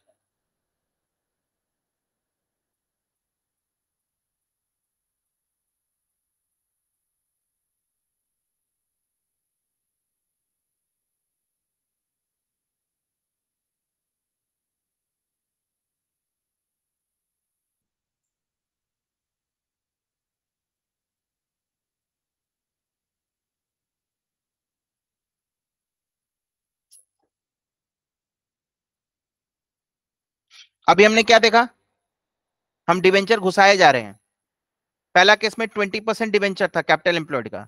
अभी हमने क्या देखा हम डिवेंचर घुसाए जा रहे हैं पहला केस में ट्वेंटी परसेंट डिवेंचर था कैपिटल एम्प्लॉयड का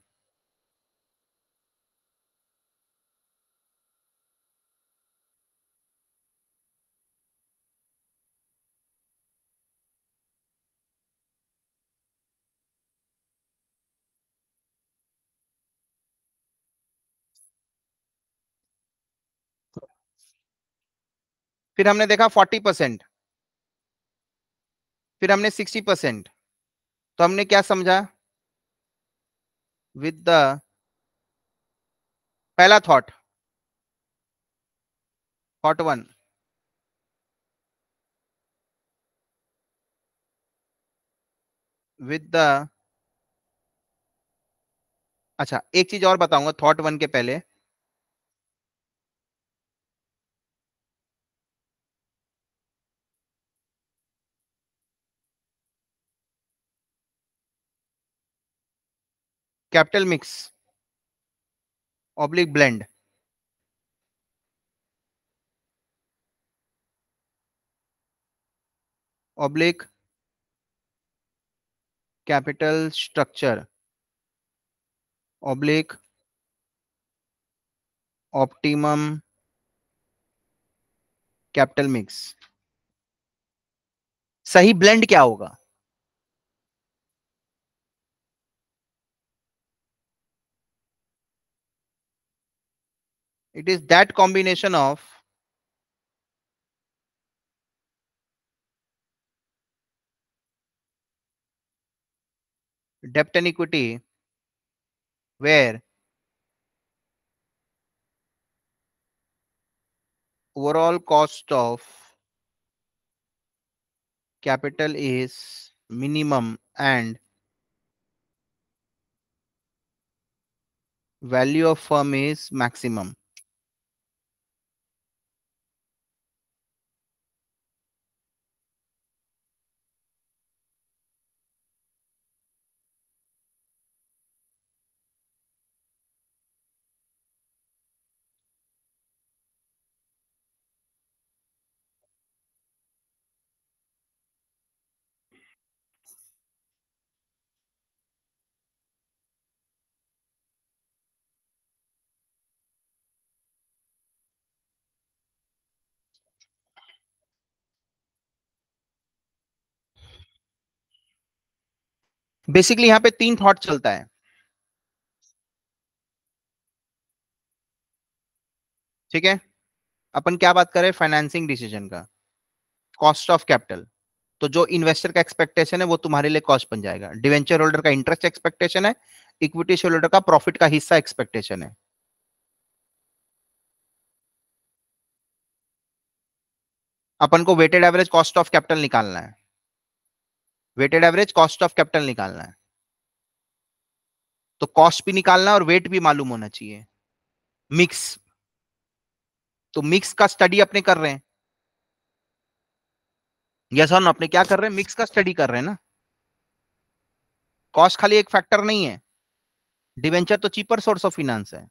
फिर हमने देखा फोर्टी परसेंट फिर हमने सिक्सटी परसेंट तो हमने क्या समझा विद द पहला thought thought one with the अच्छा एक चीज और बताऊंगा थॉट वन के पहले capital mix oblique blend oblique capital structure oblique optimum capital mix सही ब्लेंड क्या होगा it is that combination of debt and equity where overall cost of capital is minimum and value of firm is maximum basically यहाँ पे तीन thought चलता है ठीक है अपन क्या बात करें फाइनेंसिंग डिसीजन का कॉस्ट ऑफ कैपिटल तो जो इन्वेस्टर का एक्सपेक्टेशन है वो तुम्हारे लिए कॉस्ट बन जाएगा डिवेंचर होल्डर का इंटरेस्ट एक्सपेक्टेशन है इक्विटी शेयर होल्डर का प्रॉफिट का हिस्सा एक्सपेक्टेशन है अपन को weighted average cost of capital निकालना है weighted average cost of capital निकालना है तो कॉस्ट भी निकालना और वेट भी मालूम होना चाहिए मिक्स तो मिक्स का स्टडी अपने कर रहे हैं यस और अपने क्या कर रहे हैं मिक्स का स्टडी कर रहे हैं ना कॉस्ट खाली एक फैक्टर नहीं है डिवेंचर तो चीपर सोर्स ऑफ फिनेंस है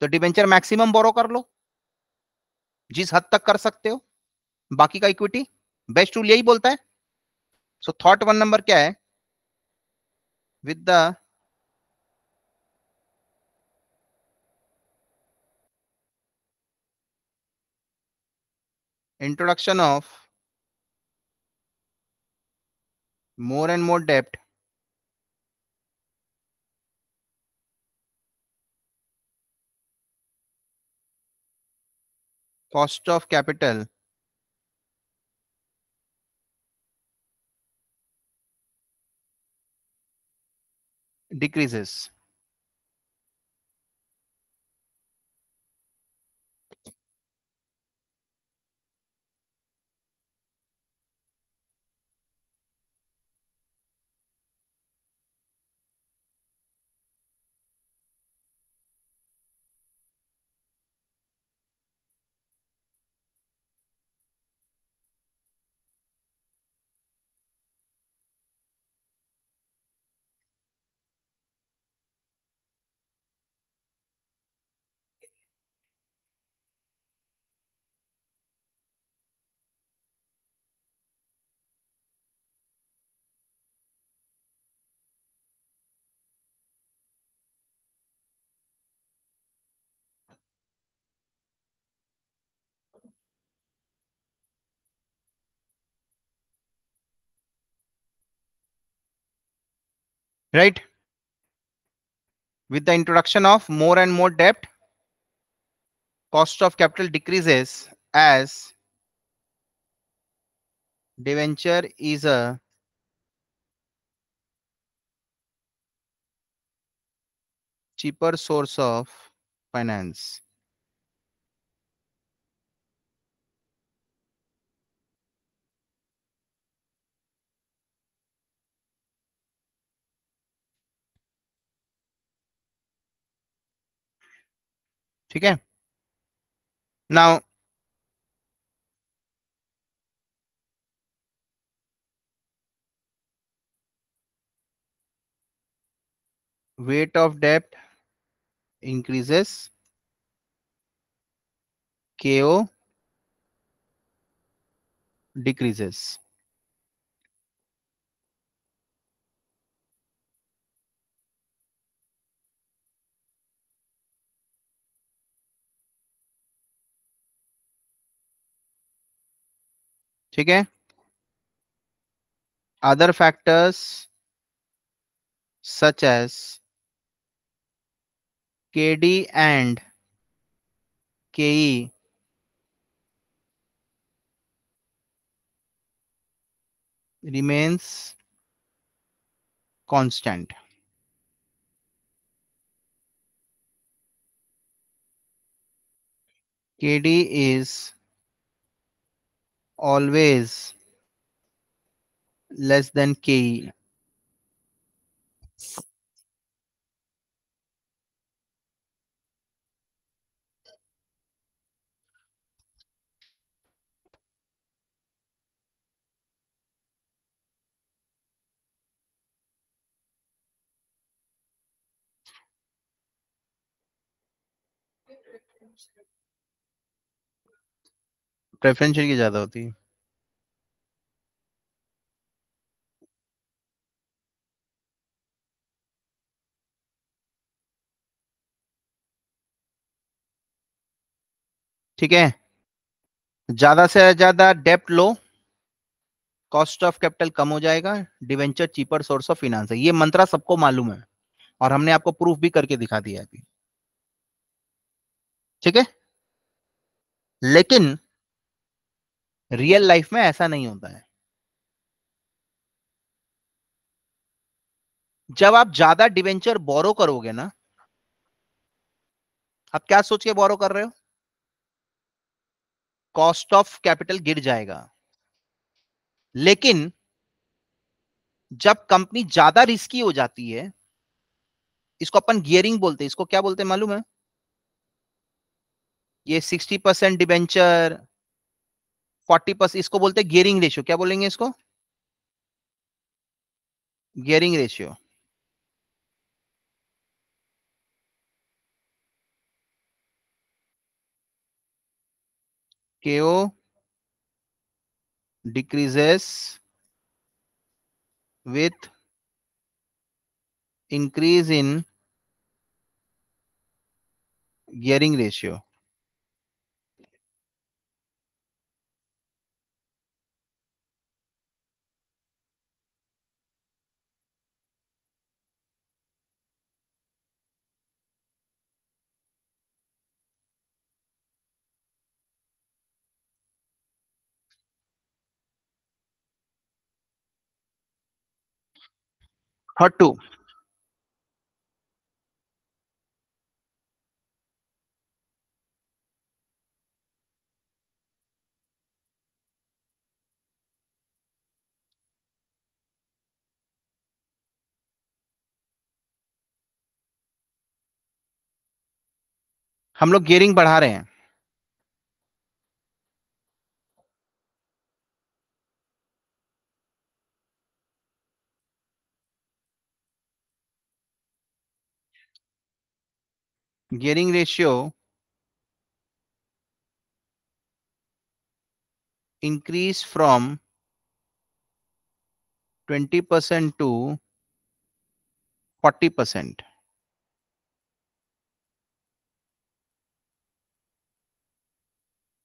तो डिवेंचर मैक्सिमम बोरो कर लो जिस हद तक कर सकते हो बाकी का इक्विटी बेस्ट रूल यही बोलता है सो थॉट वन नंबर क्या है with the introduction of more and more डेप्ट cost of capital decreases right with the introduction of more and more debt cost of capital decreases as debenture is a cheaper source of finance ठीक है now weight of debt increases ko decreases ठीक है other factors such as KD and KE remains constant. KD is always less than ke preference की ज़्यादा होती है ठीक है ज़्यादा से ज़्यादा डेप्ट लो कॉस्ट ऑफ कैपिटल कम हो जाएगा debenture cheaper source of finance है ये मंत्रा सबको मालूम है और हमने आपको प्रूफ भी करके दिखा दिया अभी ठीक है लेकिन रियल लाइफ में ऐसा नहीं होता है जब आप ज्यादा डिवेंचर बोरो करोगे ना आप क्या सोच के बोरो कर रहे हो कॉस्ट ऑफ कैपिटल गिर जाएगा लेकिन जब कंपनी ज्यादा रिस्की हो जाती है इसको अपन गियरिंग बोलते हैं इसको क्या बोलते हैं मालूम है ये sixty percent debenture forty percent इसको बोलते हैं गियरिंग रेशियो क्या बोलेंगे इसको gearing ratio K O decreases with increase in gearing ratio हट्टू हम लोग गियरिंग बढ़ा रहे हैं gearing ratio increase from 20% to 40%.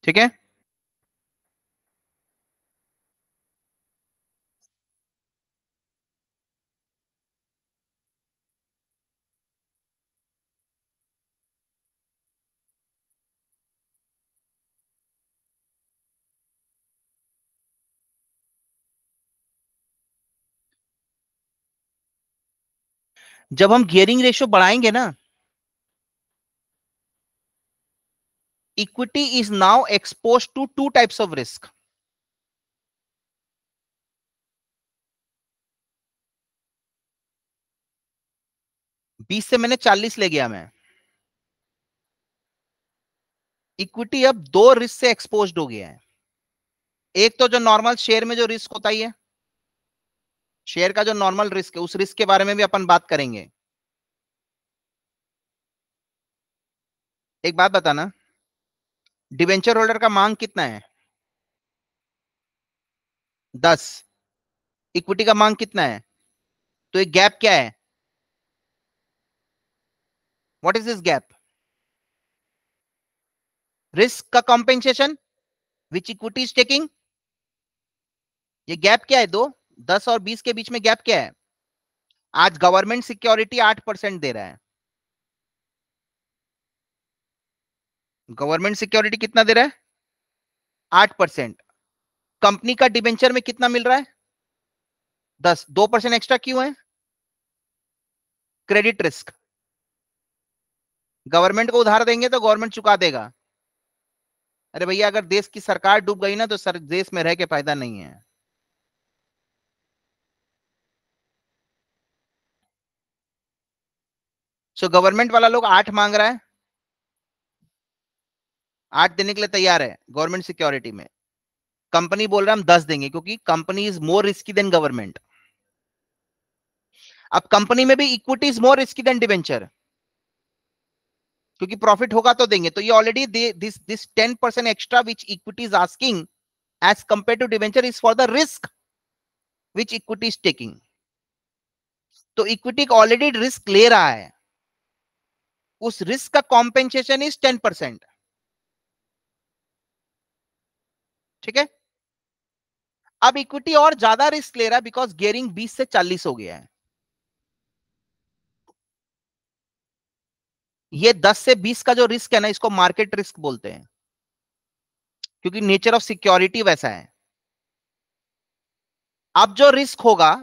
ठीक है जब हम गियरिंग रेशियो बढ़ाएंगे ना equity is now expose to two types of risk बीस से मैंने चालीस ले गया मैं इक्विटी अब दो रिस्क से एक्सपोज हो गया है एक तो जो नॉर्मल शेयर में जो रिस्क होता ही है शेयर का जो नॉर्मल रिस्क है उस रिस्क के बारे में भी अपन बात करेंगे एक बात बताना डिवेंचर होल्डर का मांग कितना है दस इक्विटी का मांग कितना है तो एक गैप क्या है what is this gap risk का compensation which equity is taking ये गैप क्या है दो दस और बीस के बीच में गैप क्या है आज गवर्नमेंट सिक्योरिटी आठ परसेंट दे रहा है गवर्नमेंट सिक्योरिटी कितना दे रहा है आठ परसेंट कंपनी का डिबेंचर में कितना मिल रहा है दस दो परसेंट एक्स्ट्रा क्यों है क्रेडिट रिस्क गवर्नमेंट को उधार देंगे तो गवर्नमेंट चुका देगा अरे भैया अगर देश की सरकार डूब गई ना तो सर देश में रह के फायदा नहीं है सो so, गवर्नमेंट वाला लोग आठ मांग रहा है आठ देने के लिए तैयार है गवर्नमेंट सिक्योरिटी में कंपनी बोल रहा है हम दस देंगे क्योंकि company is more risky than government अब कंपनी में भी equity is more risky than debenture क्योंकि प्रॉफिट होगा तो देंगे तो ये already this this ten percent extra which equity is asking as compare to debenture is for the risk which equity is taking तो इक्विटी ऑलरेडी रिस्क ले रहा है उस रिस्क का कॉम्पेंसेशन इज टेन परसेंट ठीक है अब इक्विटी और ज्यादा रिस्क ले रहा है बिकॉज गेयरिंग 20 से 40 हो गया है ये 10 से 20 का जो रिस्क है ना इसको मार्केट रिस्क बोलते हैं क्योंकि नेचर ऑफ सिक्योरिटी वैसा है अब जो रिस्क होगा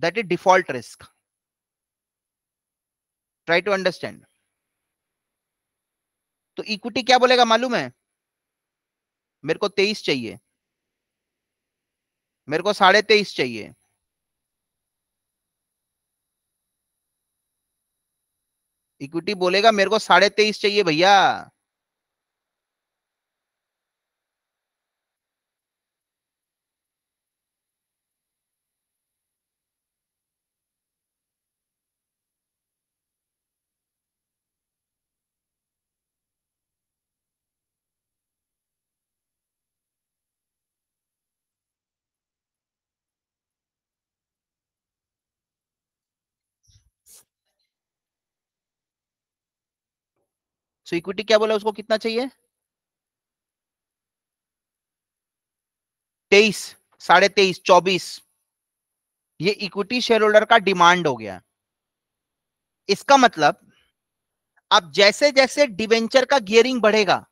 that is default risk try to understand तो इक्विटी क्या बोलेगा मालूम है मेरे को तेईस चाहिए मेरे को साढ़े तेईस चाहिए इक्विटी बोलेगा मेरे को साढ़े तेईस चाहिए भैया सो इक्विटी क्या बोला उसको कितना चाहिए तेईस साढ़े तेईस चौबीस ये इक्विटी शेयर होल्डर का डिमांड हो गया इसका मतलब अब जैसे जैसे डिवेंचर का गियरिंग बढ़ेगा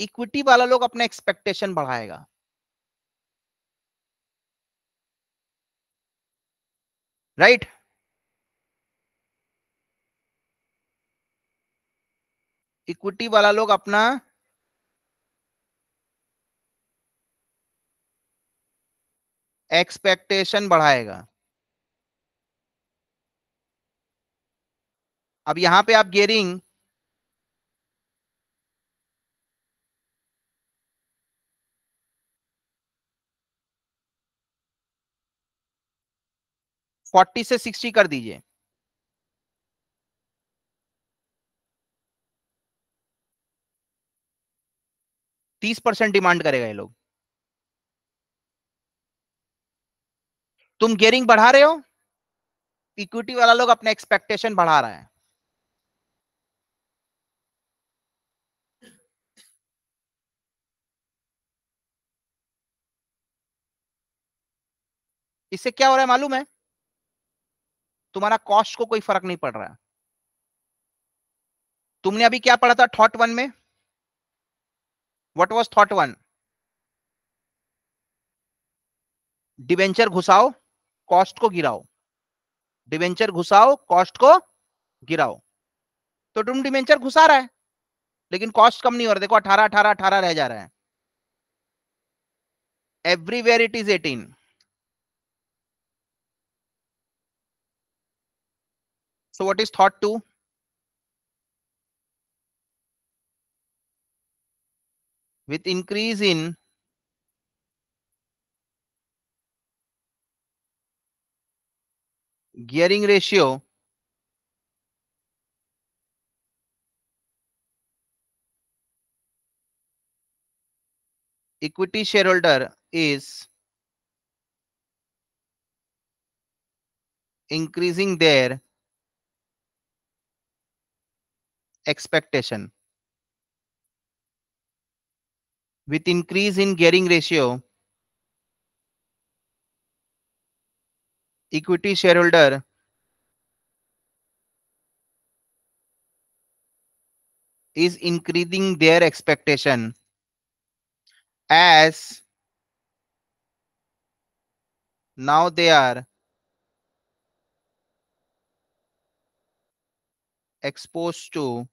इक्विटी वाला लोग अपना एक्सपेक्टेशन बढ़ाएगा राइट right? इक्विटी वाला लोग अपना एक्सपेक्टेशन बढ़ाएगा अब यहां पे आप गेयरिंग फोर्टी से सिक्सटी कर दीजिए तीस परसेंट डिमांड करेगा ये लोग तुम गेयरिंग बढ़ा रहे हो इक्विटी वाला लोग अपने एक्सपेक्टेशन बढ़ा रहा है इससे क्या हो रहा है मालूम है तुम्हारा कॉस्ट को कोई फर्क नहीं पड़ रहा है तुमने अभी क्या पढ़ा था थॉट वन में what was thought one debenture घुसाओ कॉस्ट को गिराओ डिवेंचर घुसाओ कॉस्ट को गिराओ तो तुम डिवेंचर घुसा रहा है लेकिन कॉस्ट कम नहीं हो रहा देखो अठारह अठारह अठारह रह जा रहा है everywhere it is eighteen so what is thought two with increase in gearing ratio equity shareholder is increasing their expectation with increase in gearing ratio, equity shareholder is increasing their expectation as now they are exposed to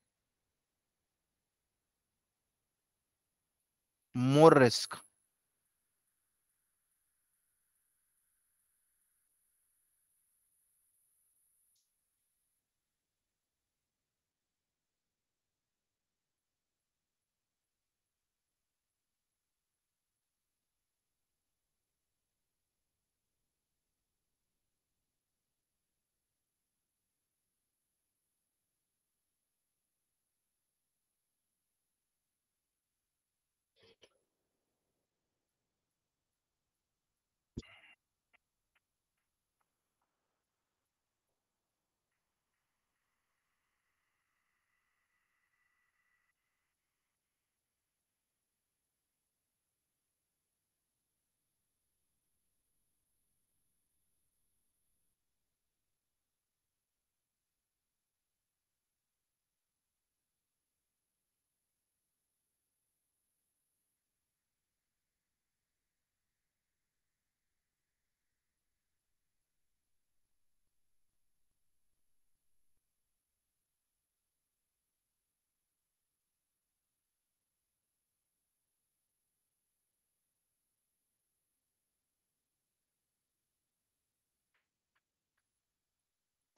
more risk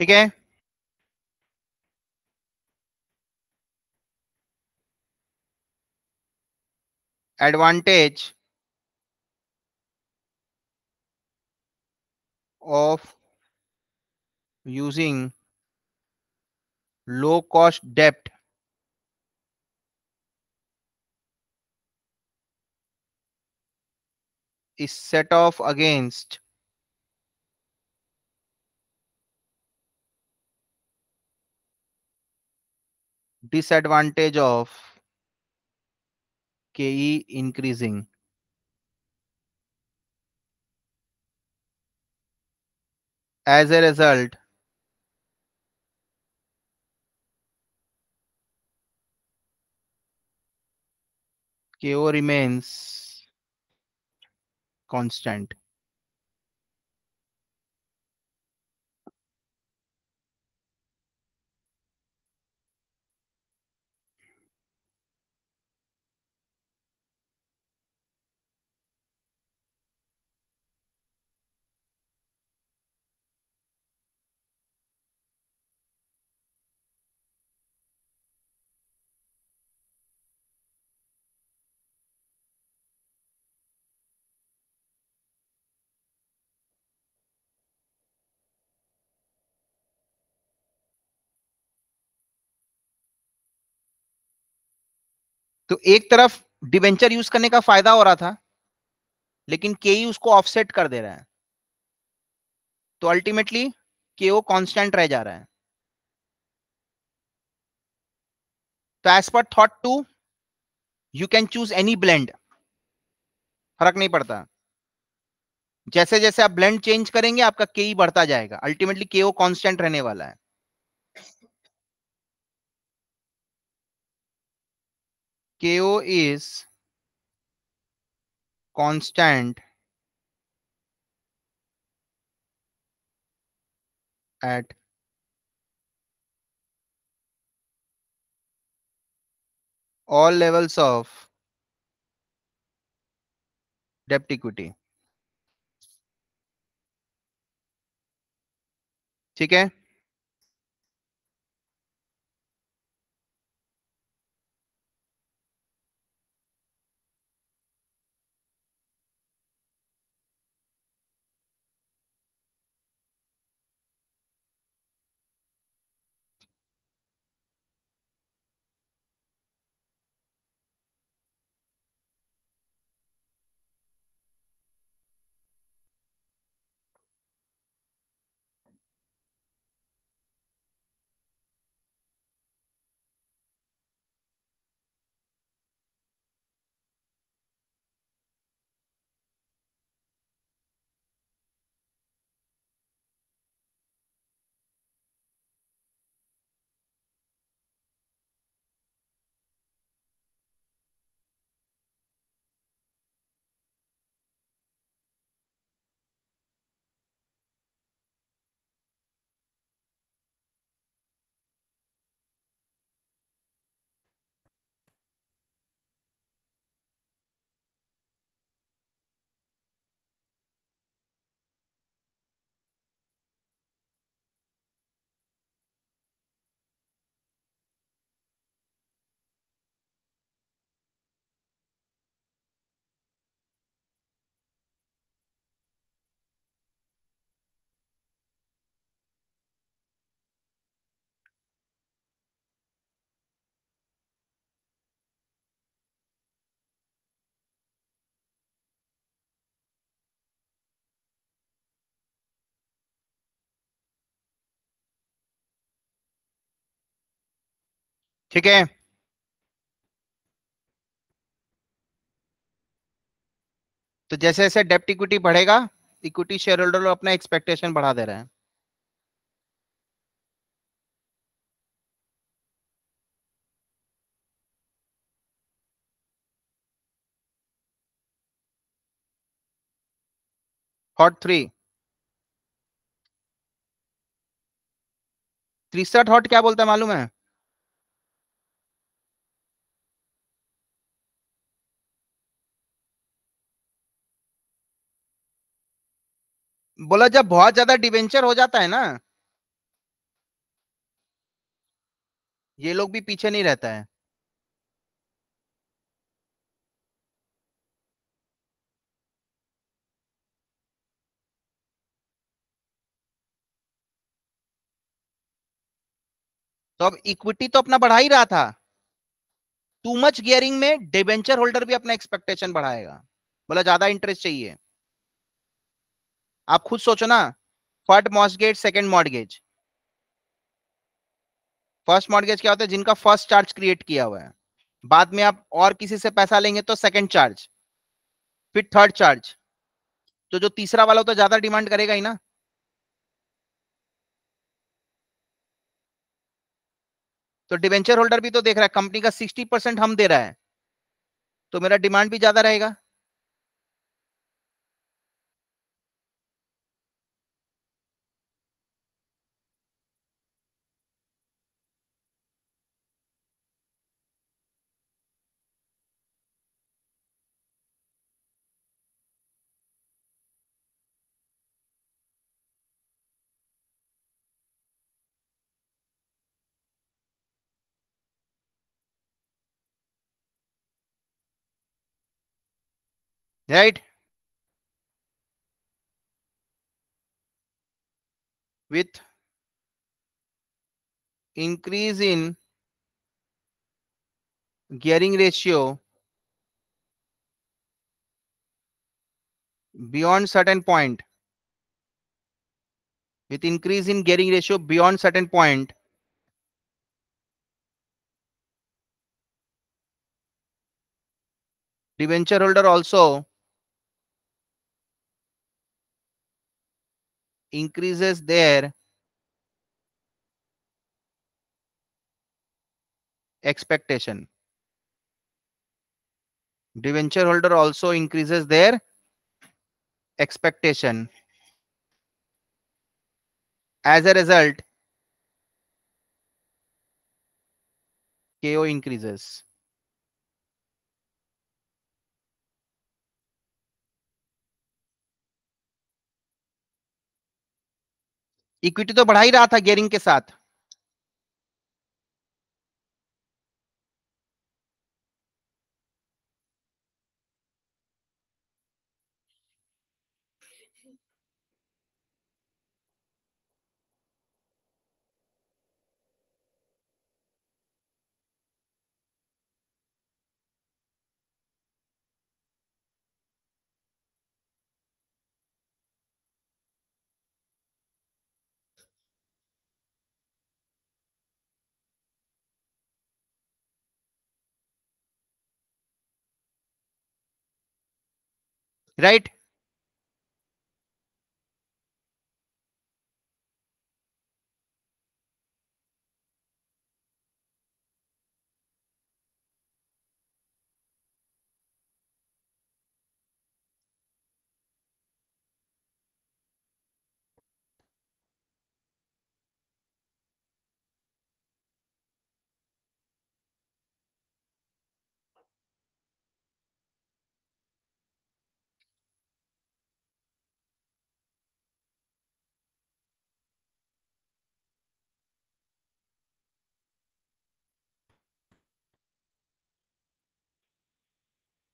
ठीक है advantage of using low cost debt is set off against disadvantage of ke increasing as a result ko remains constant तो एक तरफ debenture use करने का फायदा हो रहा था लेकिन के e उसको ऑफसेट कर दे रहा है तो अल्टीमेटली के ओ कॉन्स्टेंट रह जा रहा है तो as per thought two you can choose any blend फर्क नहीं पड़ता जैसे जैसे आप ब्लेंड चेंज करेंगे आपका के e बढ़ता जाएगा अल्टीमेटली के ओ कॉन्स्टेंट रहने वाला है ko is constant at all levels of debt equity ठीक है ठीक है तो जैसे जैसे डेप्ट इक्विटी बढ़ेगा इक्विटी शेयर होल्डर अपना एक्सपेक्टेशन बढ़ा दे रहे हैं हॉट थ्री तीसरा हॉट क्या बोलता है मालूम है बोला जब बहुत ज्यादा डिवेंचर हो जाता है ना ये लोग भी पीछे नहीं रहता है तो अब इक्विटी तो अपना बढ़ा ही रहा था टू मच गियरिंग में डिवेंचर होल्डर भी अपना एक्सपेक्टेशन बढ़ाएगा बोला ज्यादा इंटरेस्ट चाहिए आप खुद सोचो ना first mortgage second mortgage first mortgage क्या होता है जिनका फर्स्ट चार्ज क्रिएट किया हुआ है बाद में आप और किसी से पैसा लेंगे तो सेकंड चार्ज फिर थर्ड चार्ज तो जो तीसरा वाला होता है ज्यादा डिमांड करेगा ही ना तो डिवेंचर होल्डर भी तो देख रहा है कंपनी का सिक्सटी परसेंट हम दे रहा है तो मेरा डिमांड भी ज्यादा रहेगा Right? With increase in gearing ratio beyond certain point with increase in gearing ratio beyond certain point debenture holder also increases their expectation. Debenture holder also increases their expectation. As a result, KO increases. Equity तो बढ़ा ही रहा था gearing के साथ right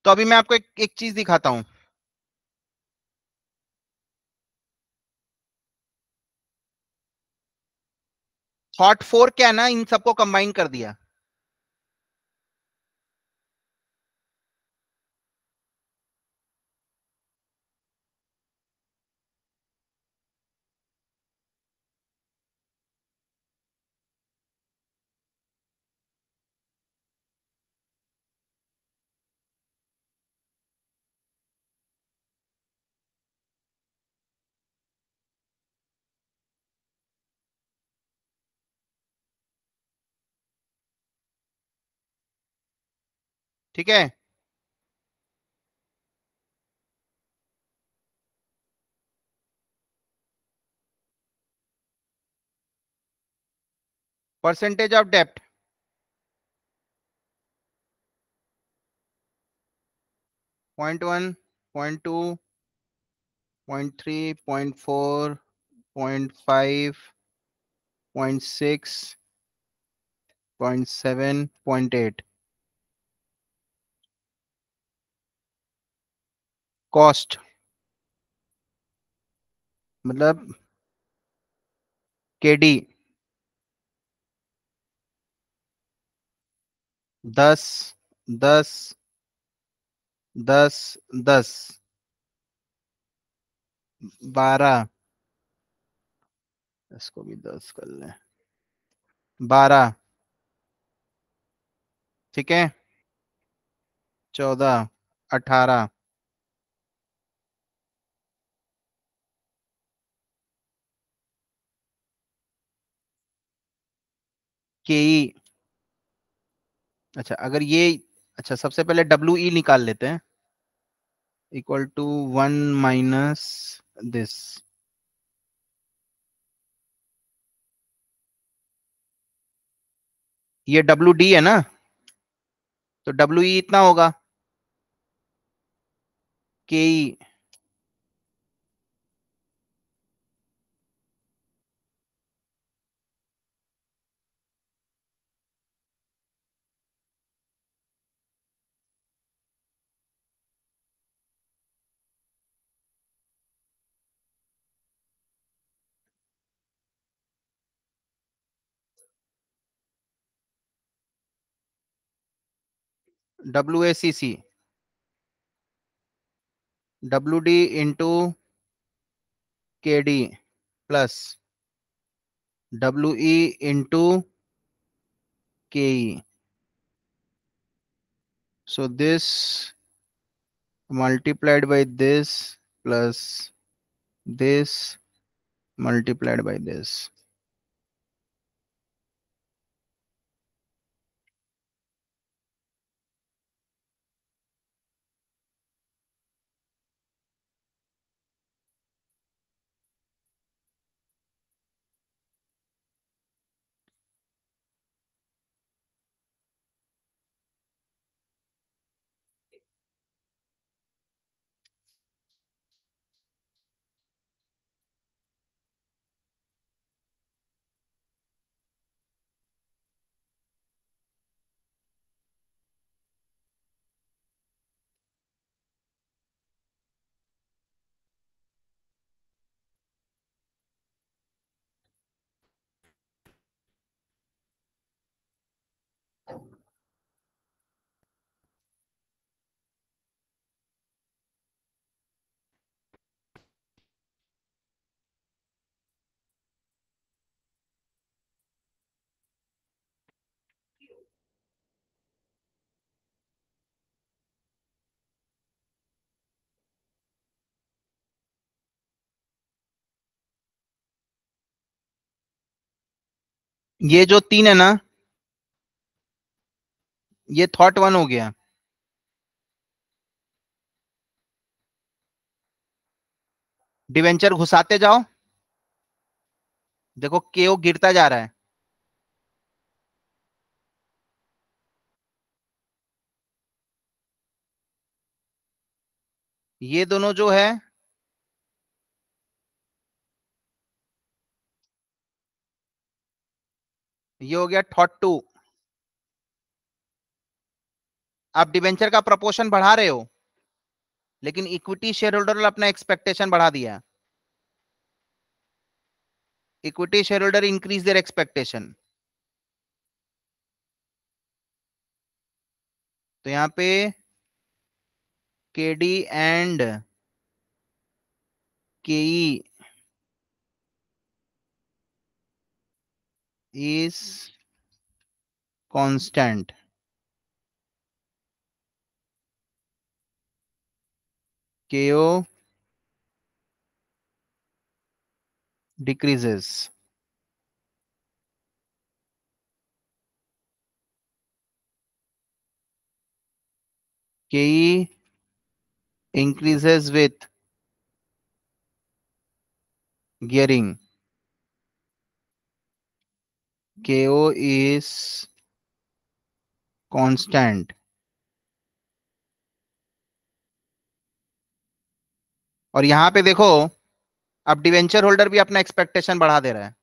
तो अभी मैं आपको एक, एक चीज दिखाता हूं थॉट फोर क्या है ना इन सबको कंबाइन कर दिया ठीक है परसेंटेज ऑफ डेप्ट point one point two point three point four point five point six point seven point eight cost मतलब के डी दस दस दस दस बारह इसको भी दस कर लें बारह ठीक है चौदह अठारह के ई अच्छा अगर ये अच्छा सबसे पहले डब्ल्यू ई e निकाल लेते हैं equal to one minus this ये डब्ल्यू डी है ना तो डब्ल्यू ई e इतना होगा के ई e। WACC. WD into KD plus WE into KE. So this multiplied by this plus this multiplied by this. ये जो तीन है ना ये थॉट वन हो गया डिवेंचर घुसाते जाओ देखो ओ गिरता जा रहा है ये दोनों जो है ये हो गया थॉट टू आप डिवेंचर का प्रपोर्शन बढ़ा रहे हो लेकिन इक्विटी शेयर होल्डर ने अपना एक्सपेक्टेशन बढ़ा दिया equity share holder increase their expectation तो यहां पे KD and KE is constant. KO decreases. KE increases with gearing. ko is constant और यहां पे देखो अब डिवेंचर होल्डर भी अपना एक्सपेक्टेशन बढ़ा दे रहा है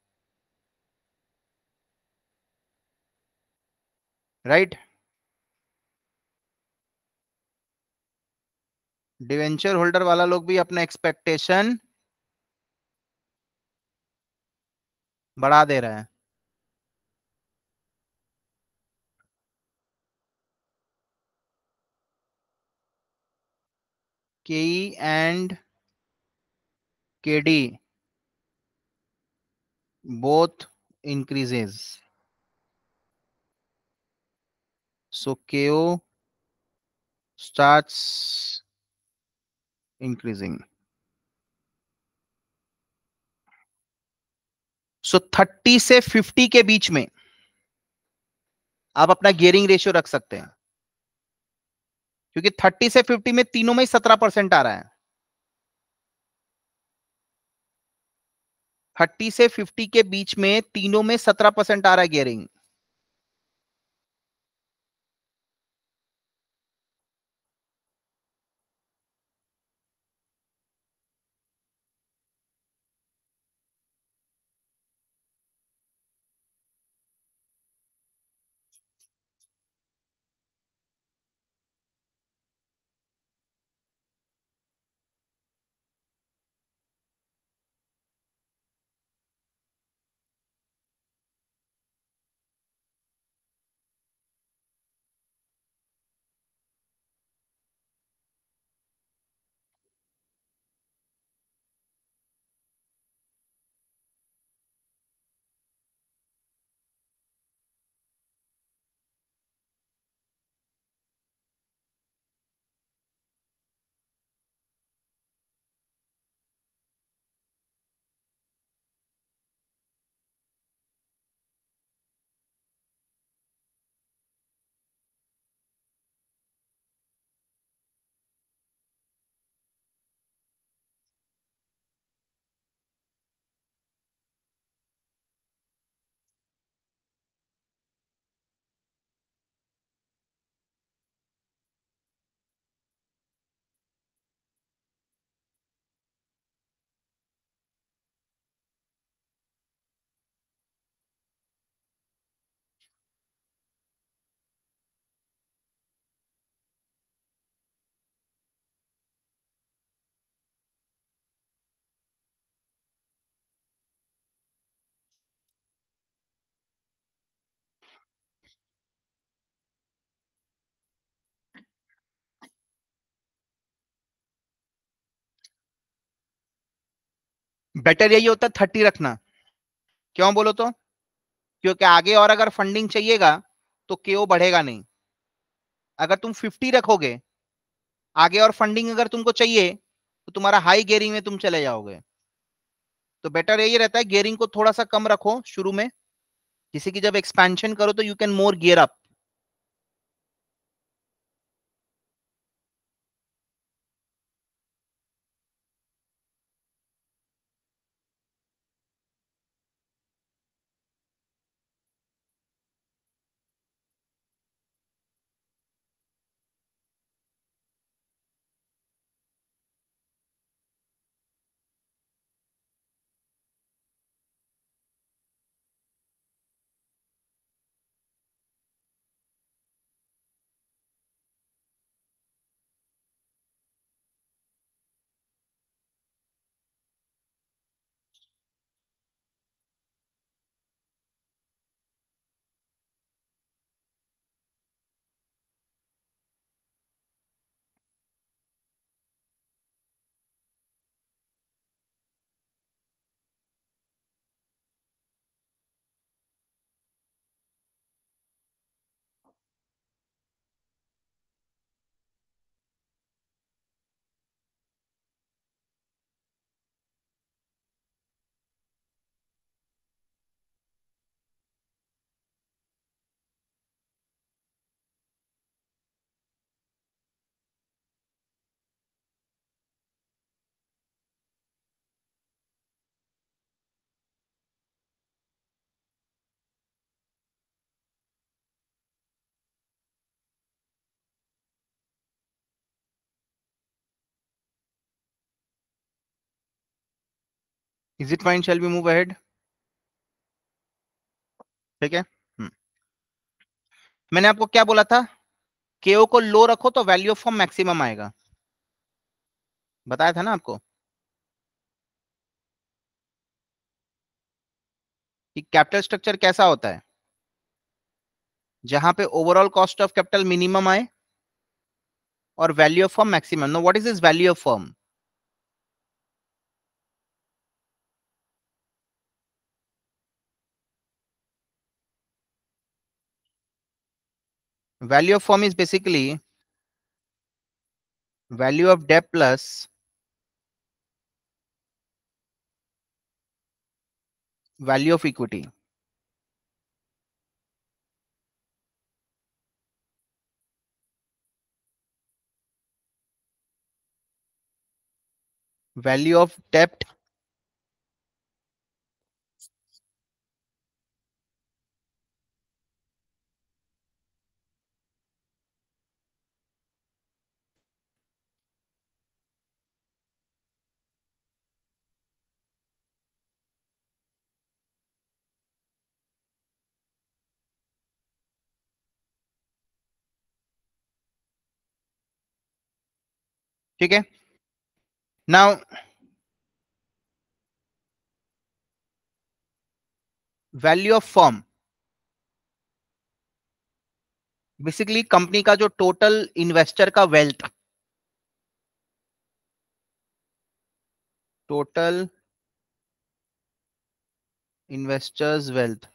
राइट डिवेंचर होल्डर वाला लोग भी अपना एक्सपेक्टेशन बढ़ा दे रहा है KE and KD both increases. So KO starts increasing. So so, 30 से 50 के बीच में आप अपना गियरिंग रेशियो रख सकते हैं क्योंकि थर्टी से फिफ्टी में तीनों में ही सत्रह परसेंट आ रहा है थर्टी से फिफ्टी के बीच में तीनों में सत्रह परसेंट आ रहा है गियरिंग बेटर यही होता थर्टी रखना क्यों बोलो तो क्योंकि आगे और अगर फंडिंग चाहिएगा तो के बढ़ेगा नहीं अगर तुम फिफ्टी रखोगे आगे और फंडिंग अगर तुमको चाहिए तो तुम्हारा हाई गेयरिंग में तुम चले जाओगे तो बेटर यही रहता है गेयरिंग को थोड़ा सा कम रखो शुरू में किसी की जब एक्सपेंशन करो तो you can more gear up is it fine shall be move ahead ठीक है हम्म। मैंने आपको क्या बोला था के को लो रखो तो वैल्यू ऑफ फॉर्म मैक्सिमम आएगा बताया था ना आपको कि कैपिटल स्ट्रक्चर कैसा होता है जहां पे overall cost of capital minimum आए और value of form maximum no what is is value of form value of form is basically value of depth plus value of equity. value of debt ठीक है now value of form basically company का जो total investor का wealth total investors wealth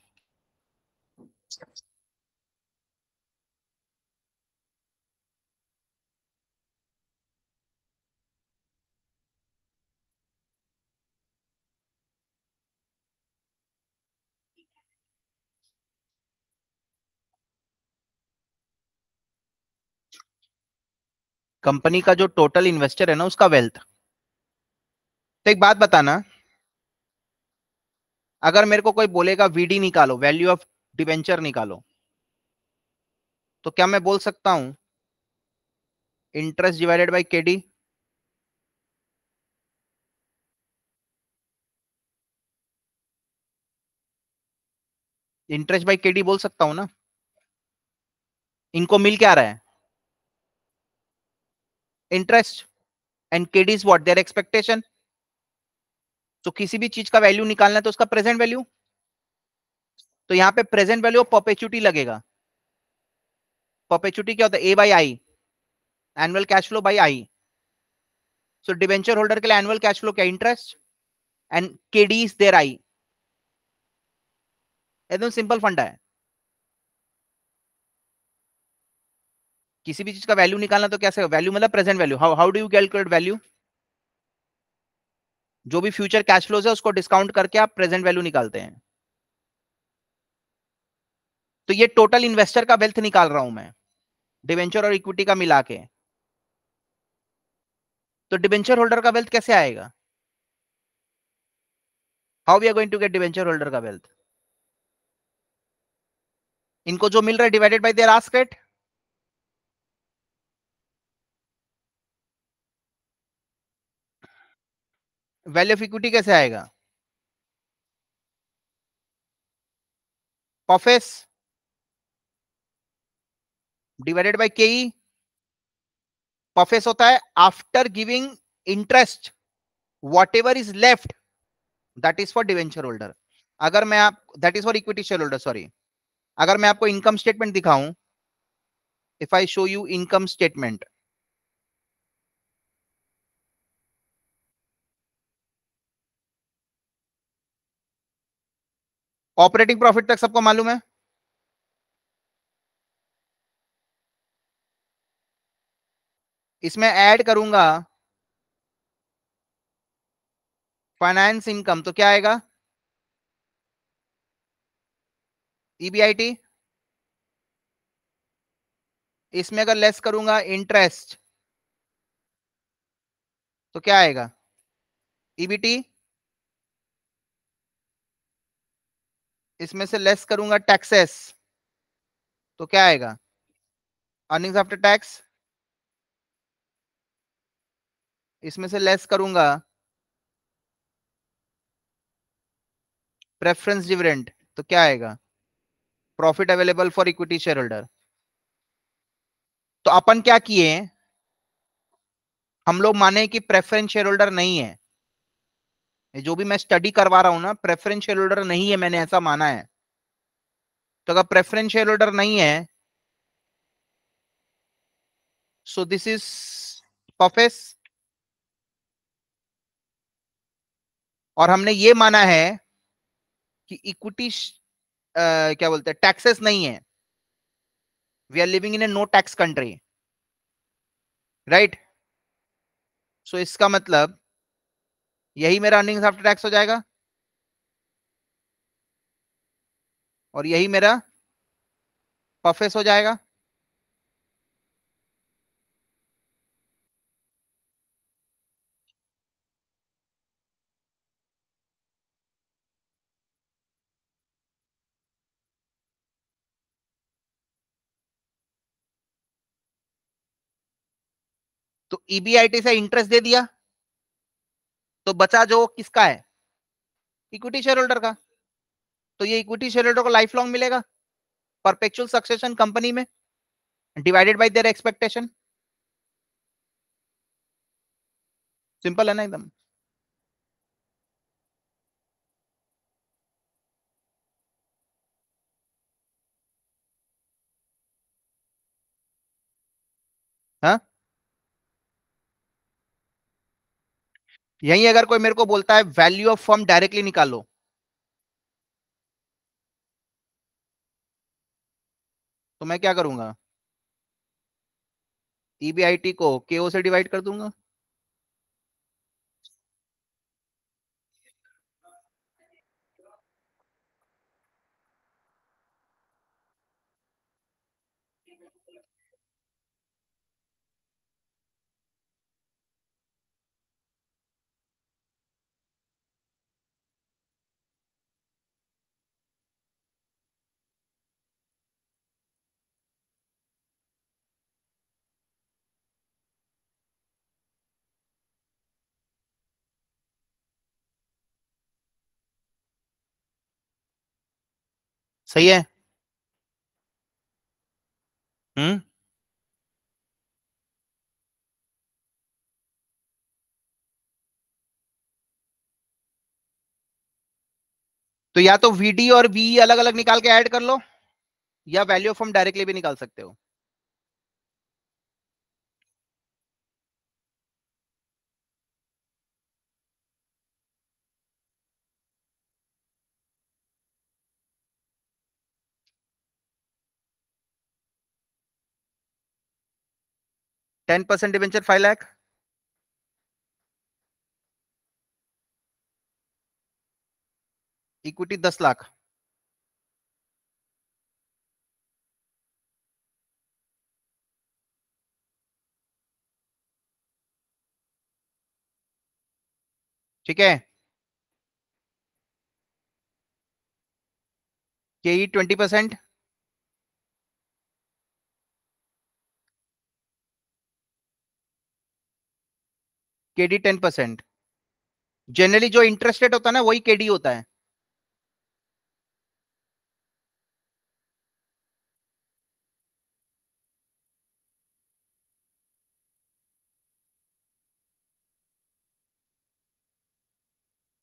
company का जो total investor है ना उसका वेल्थ तो एक बात बताना अगर मेरे को कोई बोलेगा वीडी निकालो वैल्यू ऑफ डिवेंचर निकालो तो क्या मैं बोल सकता हूं interest divided by KD interest by KD बोल सकता हूं ना इनको मिल क्या रहा है interest and KD is what their expectation तो किसी भी चीज का वैल्यू निकालना है तो उसका प्रेजेंट वैल्यू तो यहां पे प्रेजेंट वैल्यू ऑफ पॉपेचुटी लगेगा पॉपेचुटी क्या होता है A by I annual cash flow by I so debenture holder के लिए एनुअल कैश फ्लो क्या interest and KD is their I एकदम सिंपल फंड है किसी भी चीज का वैल्यू निकालना तो कैसे वैल्यू मतलब present value how how do you calculate value जो भी फ्यूचर कैश फ्लोज है उसको डिस्काउंट करके आप प्रेजेंट वैल्यू निकालते हैं तो ये टोटल इन्वेस्टर का वेल्थ निकाल रहा हूं मैं डिवेंचर और इक्विटी का मिला के तो डिवेंचर होल्डर का वेल्थ कैसे आएगा how we are going to get debenture holder का वेल्थ इनको जो मिल रहा है divided by their asked value of equity कैसे आएगा ऑफिस डिवाइडेड बाय के पफेस होता है after giving interest whatever is left that is for debenture holder अगर मैं आप that is for equity share holder sorry अगर मैं आपको इनकम स्टेटमेंट दिखाऊं if I show you income statement operating profit तक सबको मालूम है इसमें ऐड करूंगा फाइनेंस इनकम तो क्या आएगा ईबीआईटी e इसमें अगर लेस करूंगा इंटरेस्ट तो क्या आएगा ईबीटी e इसमें से लेस करूंगा टैक्सेस तो क्या आएगा अर्निंग्स आफ्टर टैक्स इसमें से लेस करूंगा प्रेफरेंस डिविडेंट तो क्या आएगा profit available for equity share holder तो अपन क्या किए हम लोग माने कि प्रेफरेंस शेयर होल्डर नहीं है जो भी मैं स्टडी करवा रहा हूं ना प्रेफरेंस शेयर होल्डर नहीं है मैंने ऐसा माना है तो अगर प्रेफरेंस शेयर होल्डर नहीं है सो दिस इज पफेस और हमने ये माना है कि इक्विटी क्या बोलते हैं टैक्सेस नहीं है we are living in a no tax country right so इसका मतलब यही मेरा अर्निंग्स आफ्टर टैक्स हो जाएगा और यही मेरा पफेस हो जाएगा तो ईबीआईटी e से इंटरेस्ट दे दिया तो बचा जो किसका है इक्विटी शेयर होल्डर का तो ये इक्विटी शेयर होल्डर को लाइफ लॉन्ग मिलेगा परपेक्चुअल सक्सेशन कंपनी में divided by their expectation simple है ना एकदम हाँ यही अगर कोई मेरे को बोलता है वैल्यू ऑफ फर्म डायरेक्टली निकालो तो मैं क्या करूंगा ईबीआईटी e को केओ से डिवाइड कर दूंगा सही है हम्म तो या तो वीडी और वी e अलग अलग निकाल के ऐड कर लो या वैल्यू ऑफ हम डायरेक्टली भी निकाल सकते हो ten percent debenture five lakh equity दस लाख ठीक है K E twenty percent KD D ten percent generally जो इंटरेस्ट रेट होता है ना वही के डी होता है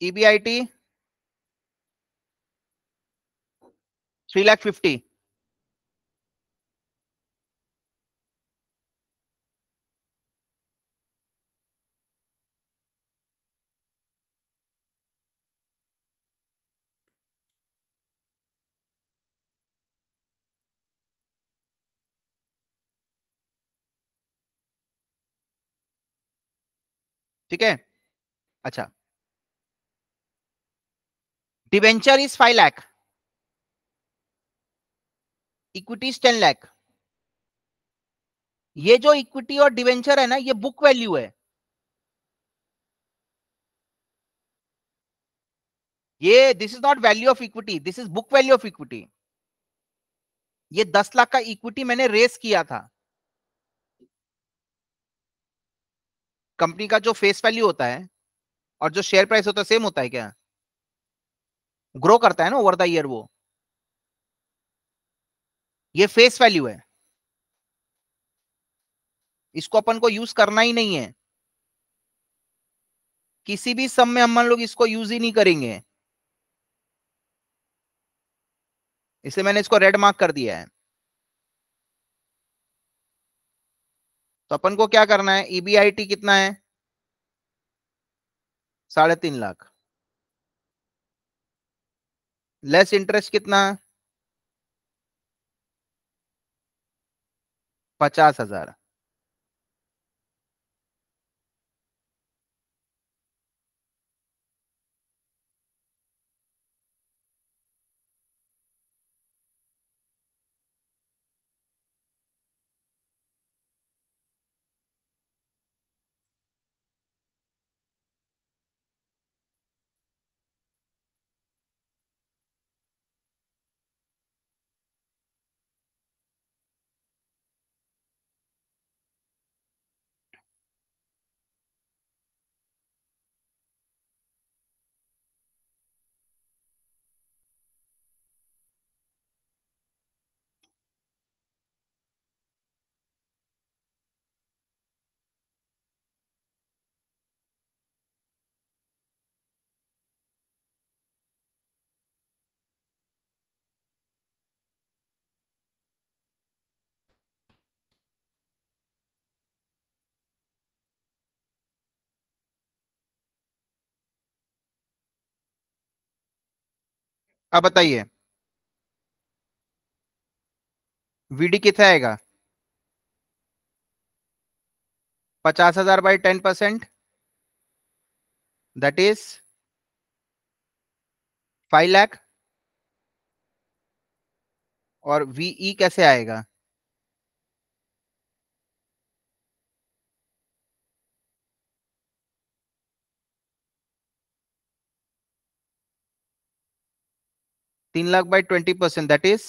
ईबीआईटी थ्री लाख फिफ्टी ठीक है अच्छा debenture is five lakh equity is ten lakh ये जो इक्विटी और डिवेंचर है ना ये बुक वैल्यू है ये this is not value of equity this is book value of equity ये दस लाख का इक्विटी मैंने रेस किया था कंपनी का जो फेस वैल्यू होता है और जो शेयर प्राइस होता है सेम होता है क्या ग्रो करता है ना ओवर द ईयर वो ये फेस वैल्यू है इसको अपन को यूज करना ही नहीं है किसी भी सम में हम लोग इसको यूज ही नहीं करेंगे इसलिए मैंने इसको रेड मार्क कर दिया है तो अपन को क्या करना है ईबीआईटी e कितना है साढ़े तीन लाख लेस इंटरेस्ट कितना है पचास हजार अब बताइए वीडी कितना आएगा पचास हजार by ten percent that is five lakh और वीई e कैसे आएगा तीन lakh by twenty percent that is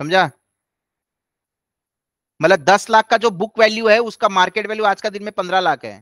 समझा मतलब दस लाख का जो बुक वैल्यू है उसका मार्केट वैल्यू आज का दिन में पंद्रह लाख है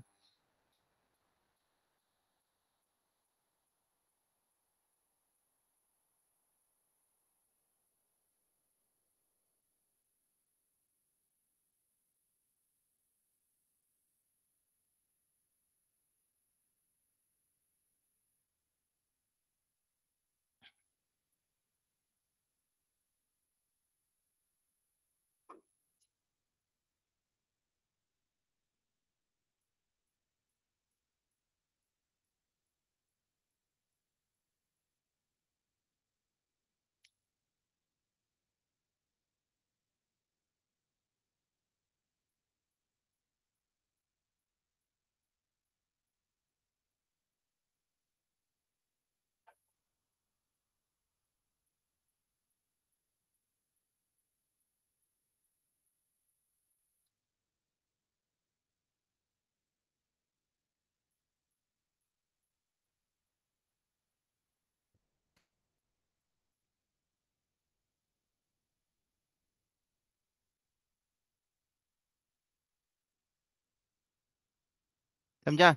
समझा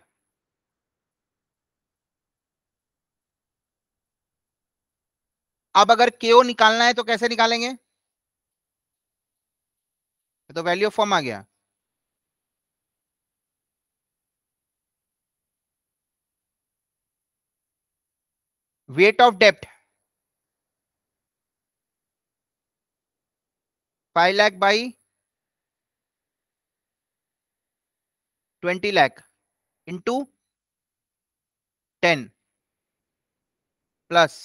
अब अगर केओ निकालना है तो कैसे निकालेंगे तो वैल्यू ऑफ फॉर्म आ गया वेट ऑफ डेप्ट five lakh by twenty lakh into ten plus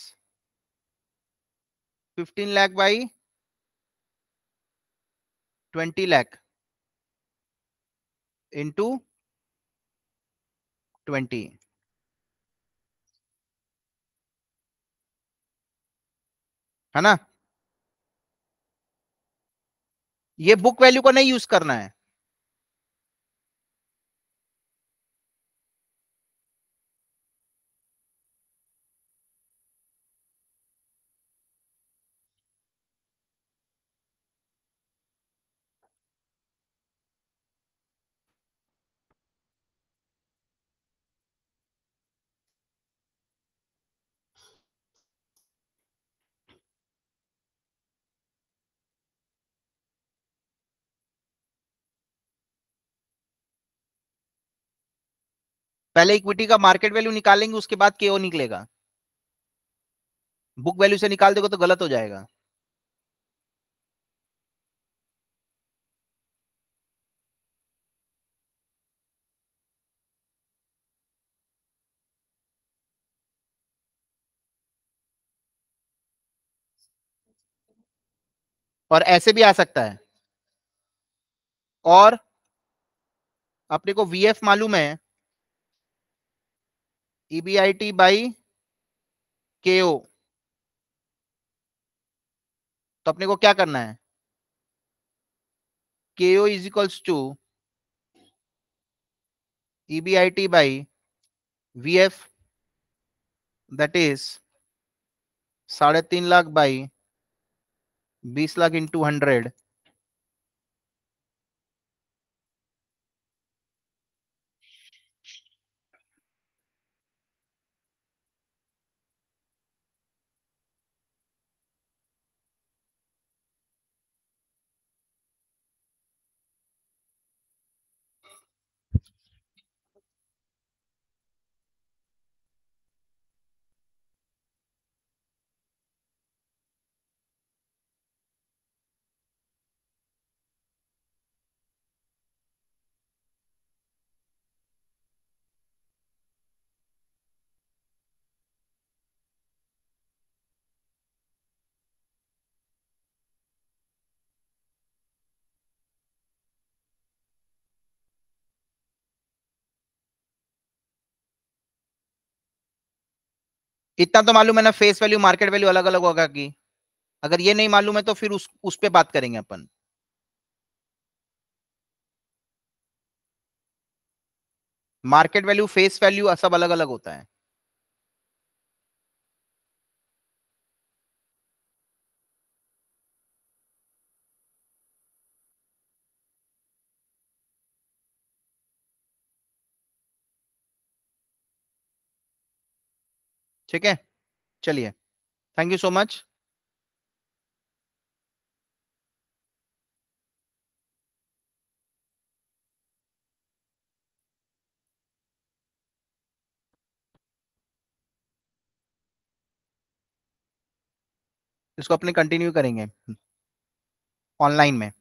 fifteen lakh by twenty lakh into twenty है ना ये बुक वैल्यू को नहीं यूज करना है पहले इक्विटी का मार्केट वैल्यू निकालेंगे उसके बाद के निकलेगा बुक वैल्यू से निकाल देगा तो गलत हो जाएगा और ऐसे भी आ सकता है और अपने को वीएफ मालूम है ईबीआईटी बाई केओ तो अपने को क्या करना है KO is equals to EBIT by V F that is साढ़े तीन लाख बाई बीस लाख इंटू हंड्रेड इतना तो मालूम है ना फेस वैल्यू मार्केट वैल्यू अलग अलग होगा की अगर ये नहीं मालूम है तो फिर उस उस पर बात करेंगे अपन मार्केट वैल्यू फेस वैल्यू सब अलग अलग होता है ठीक है चलिए थैंक यू सो मच इसको अपने कंटिन्यू करेंगे ऑनलाइन में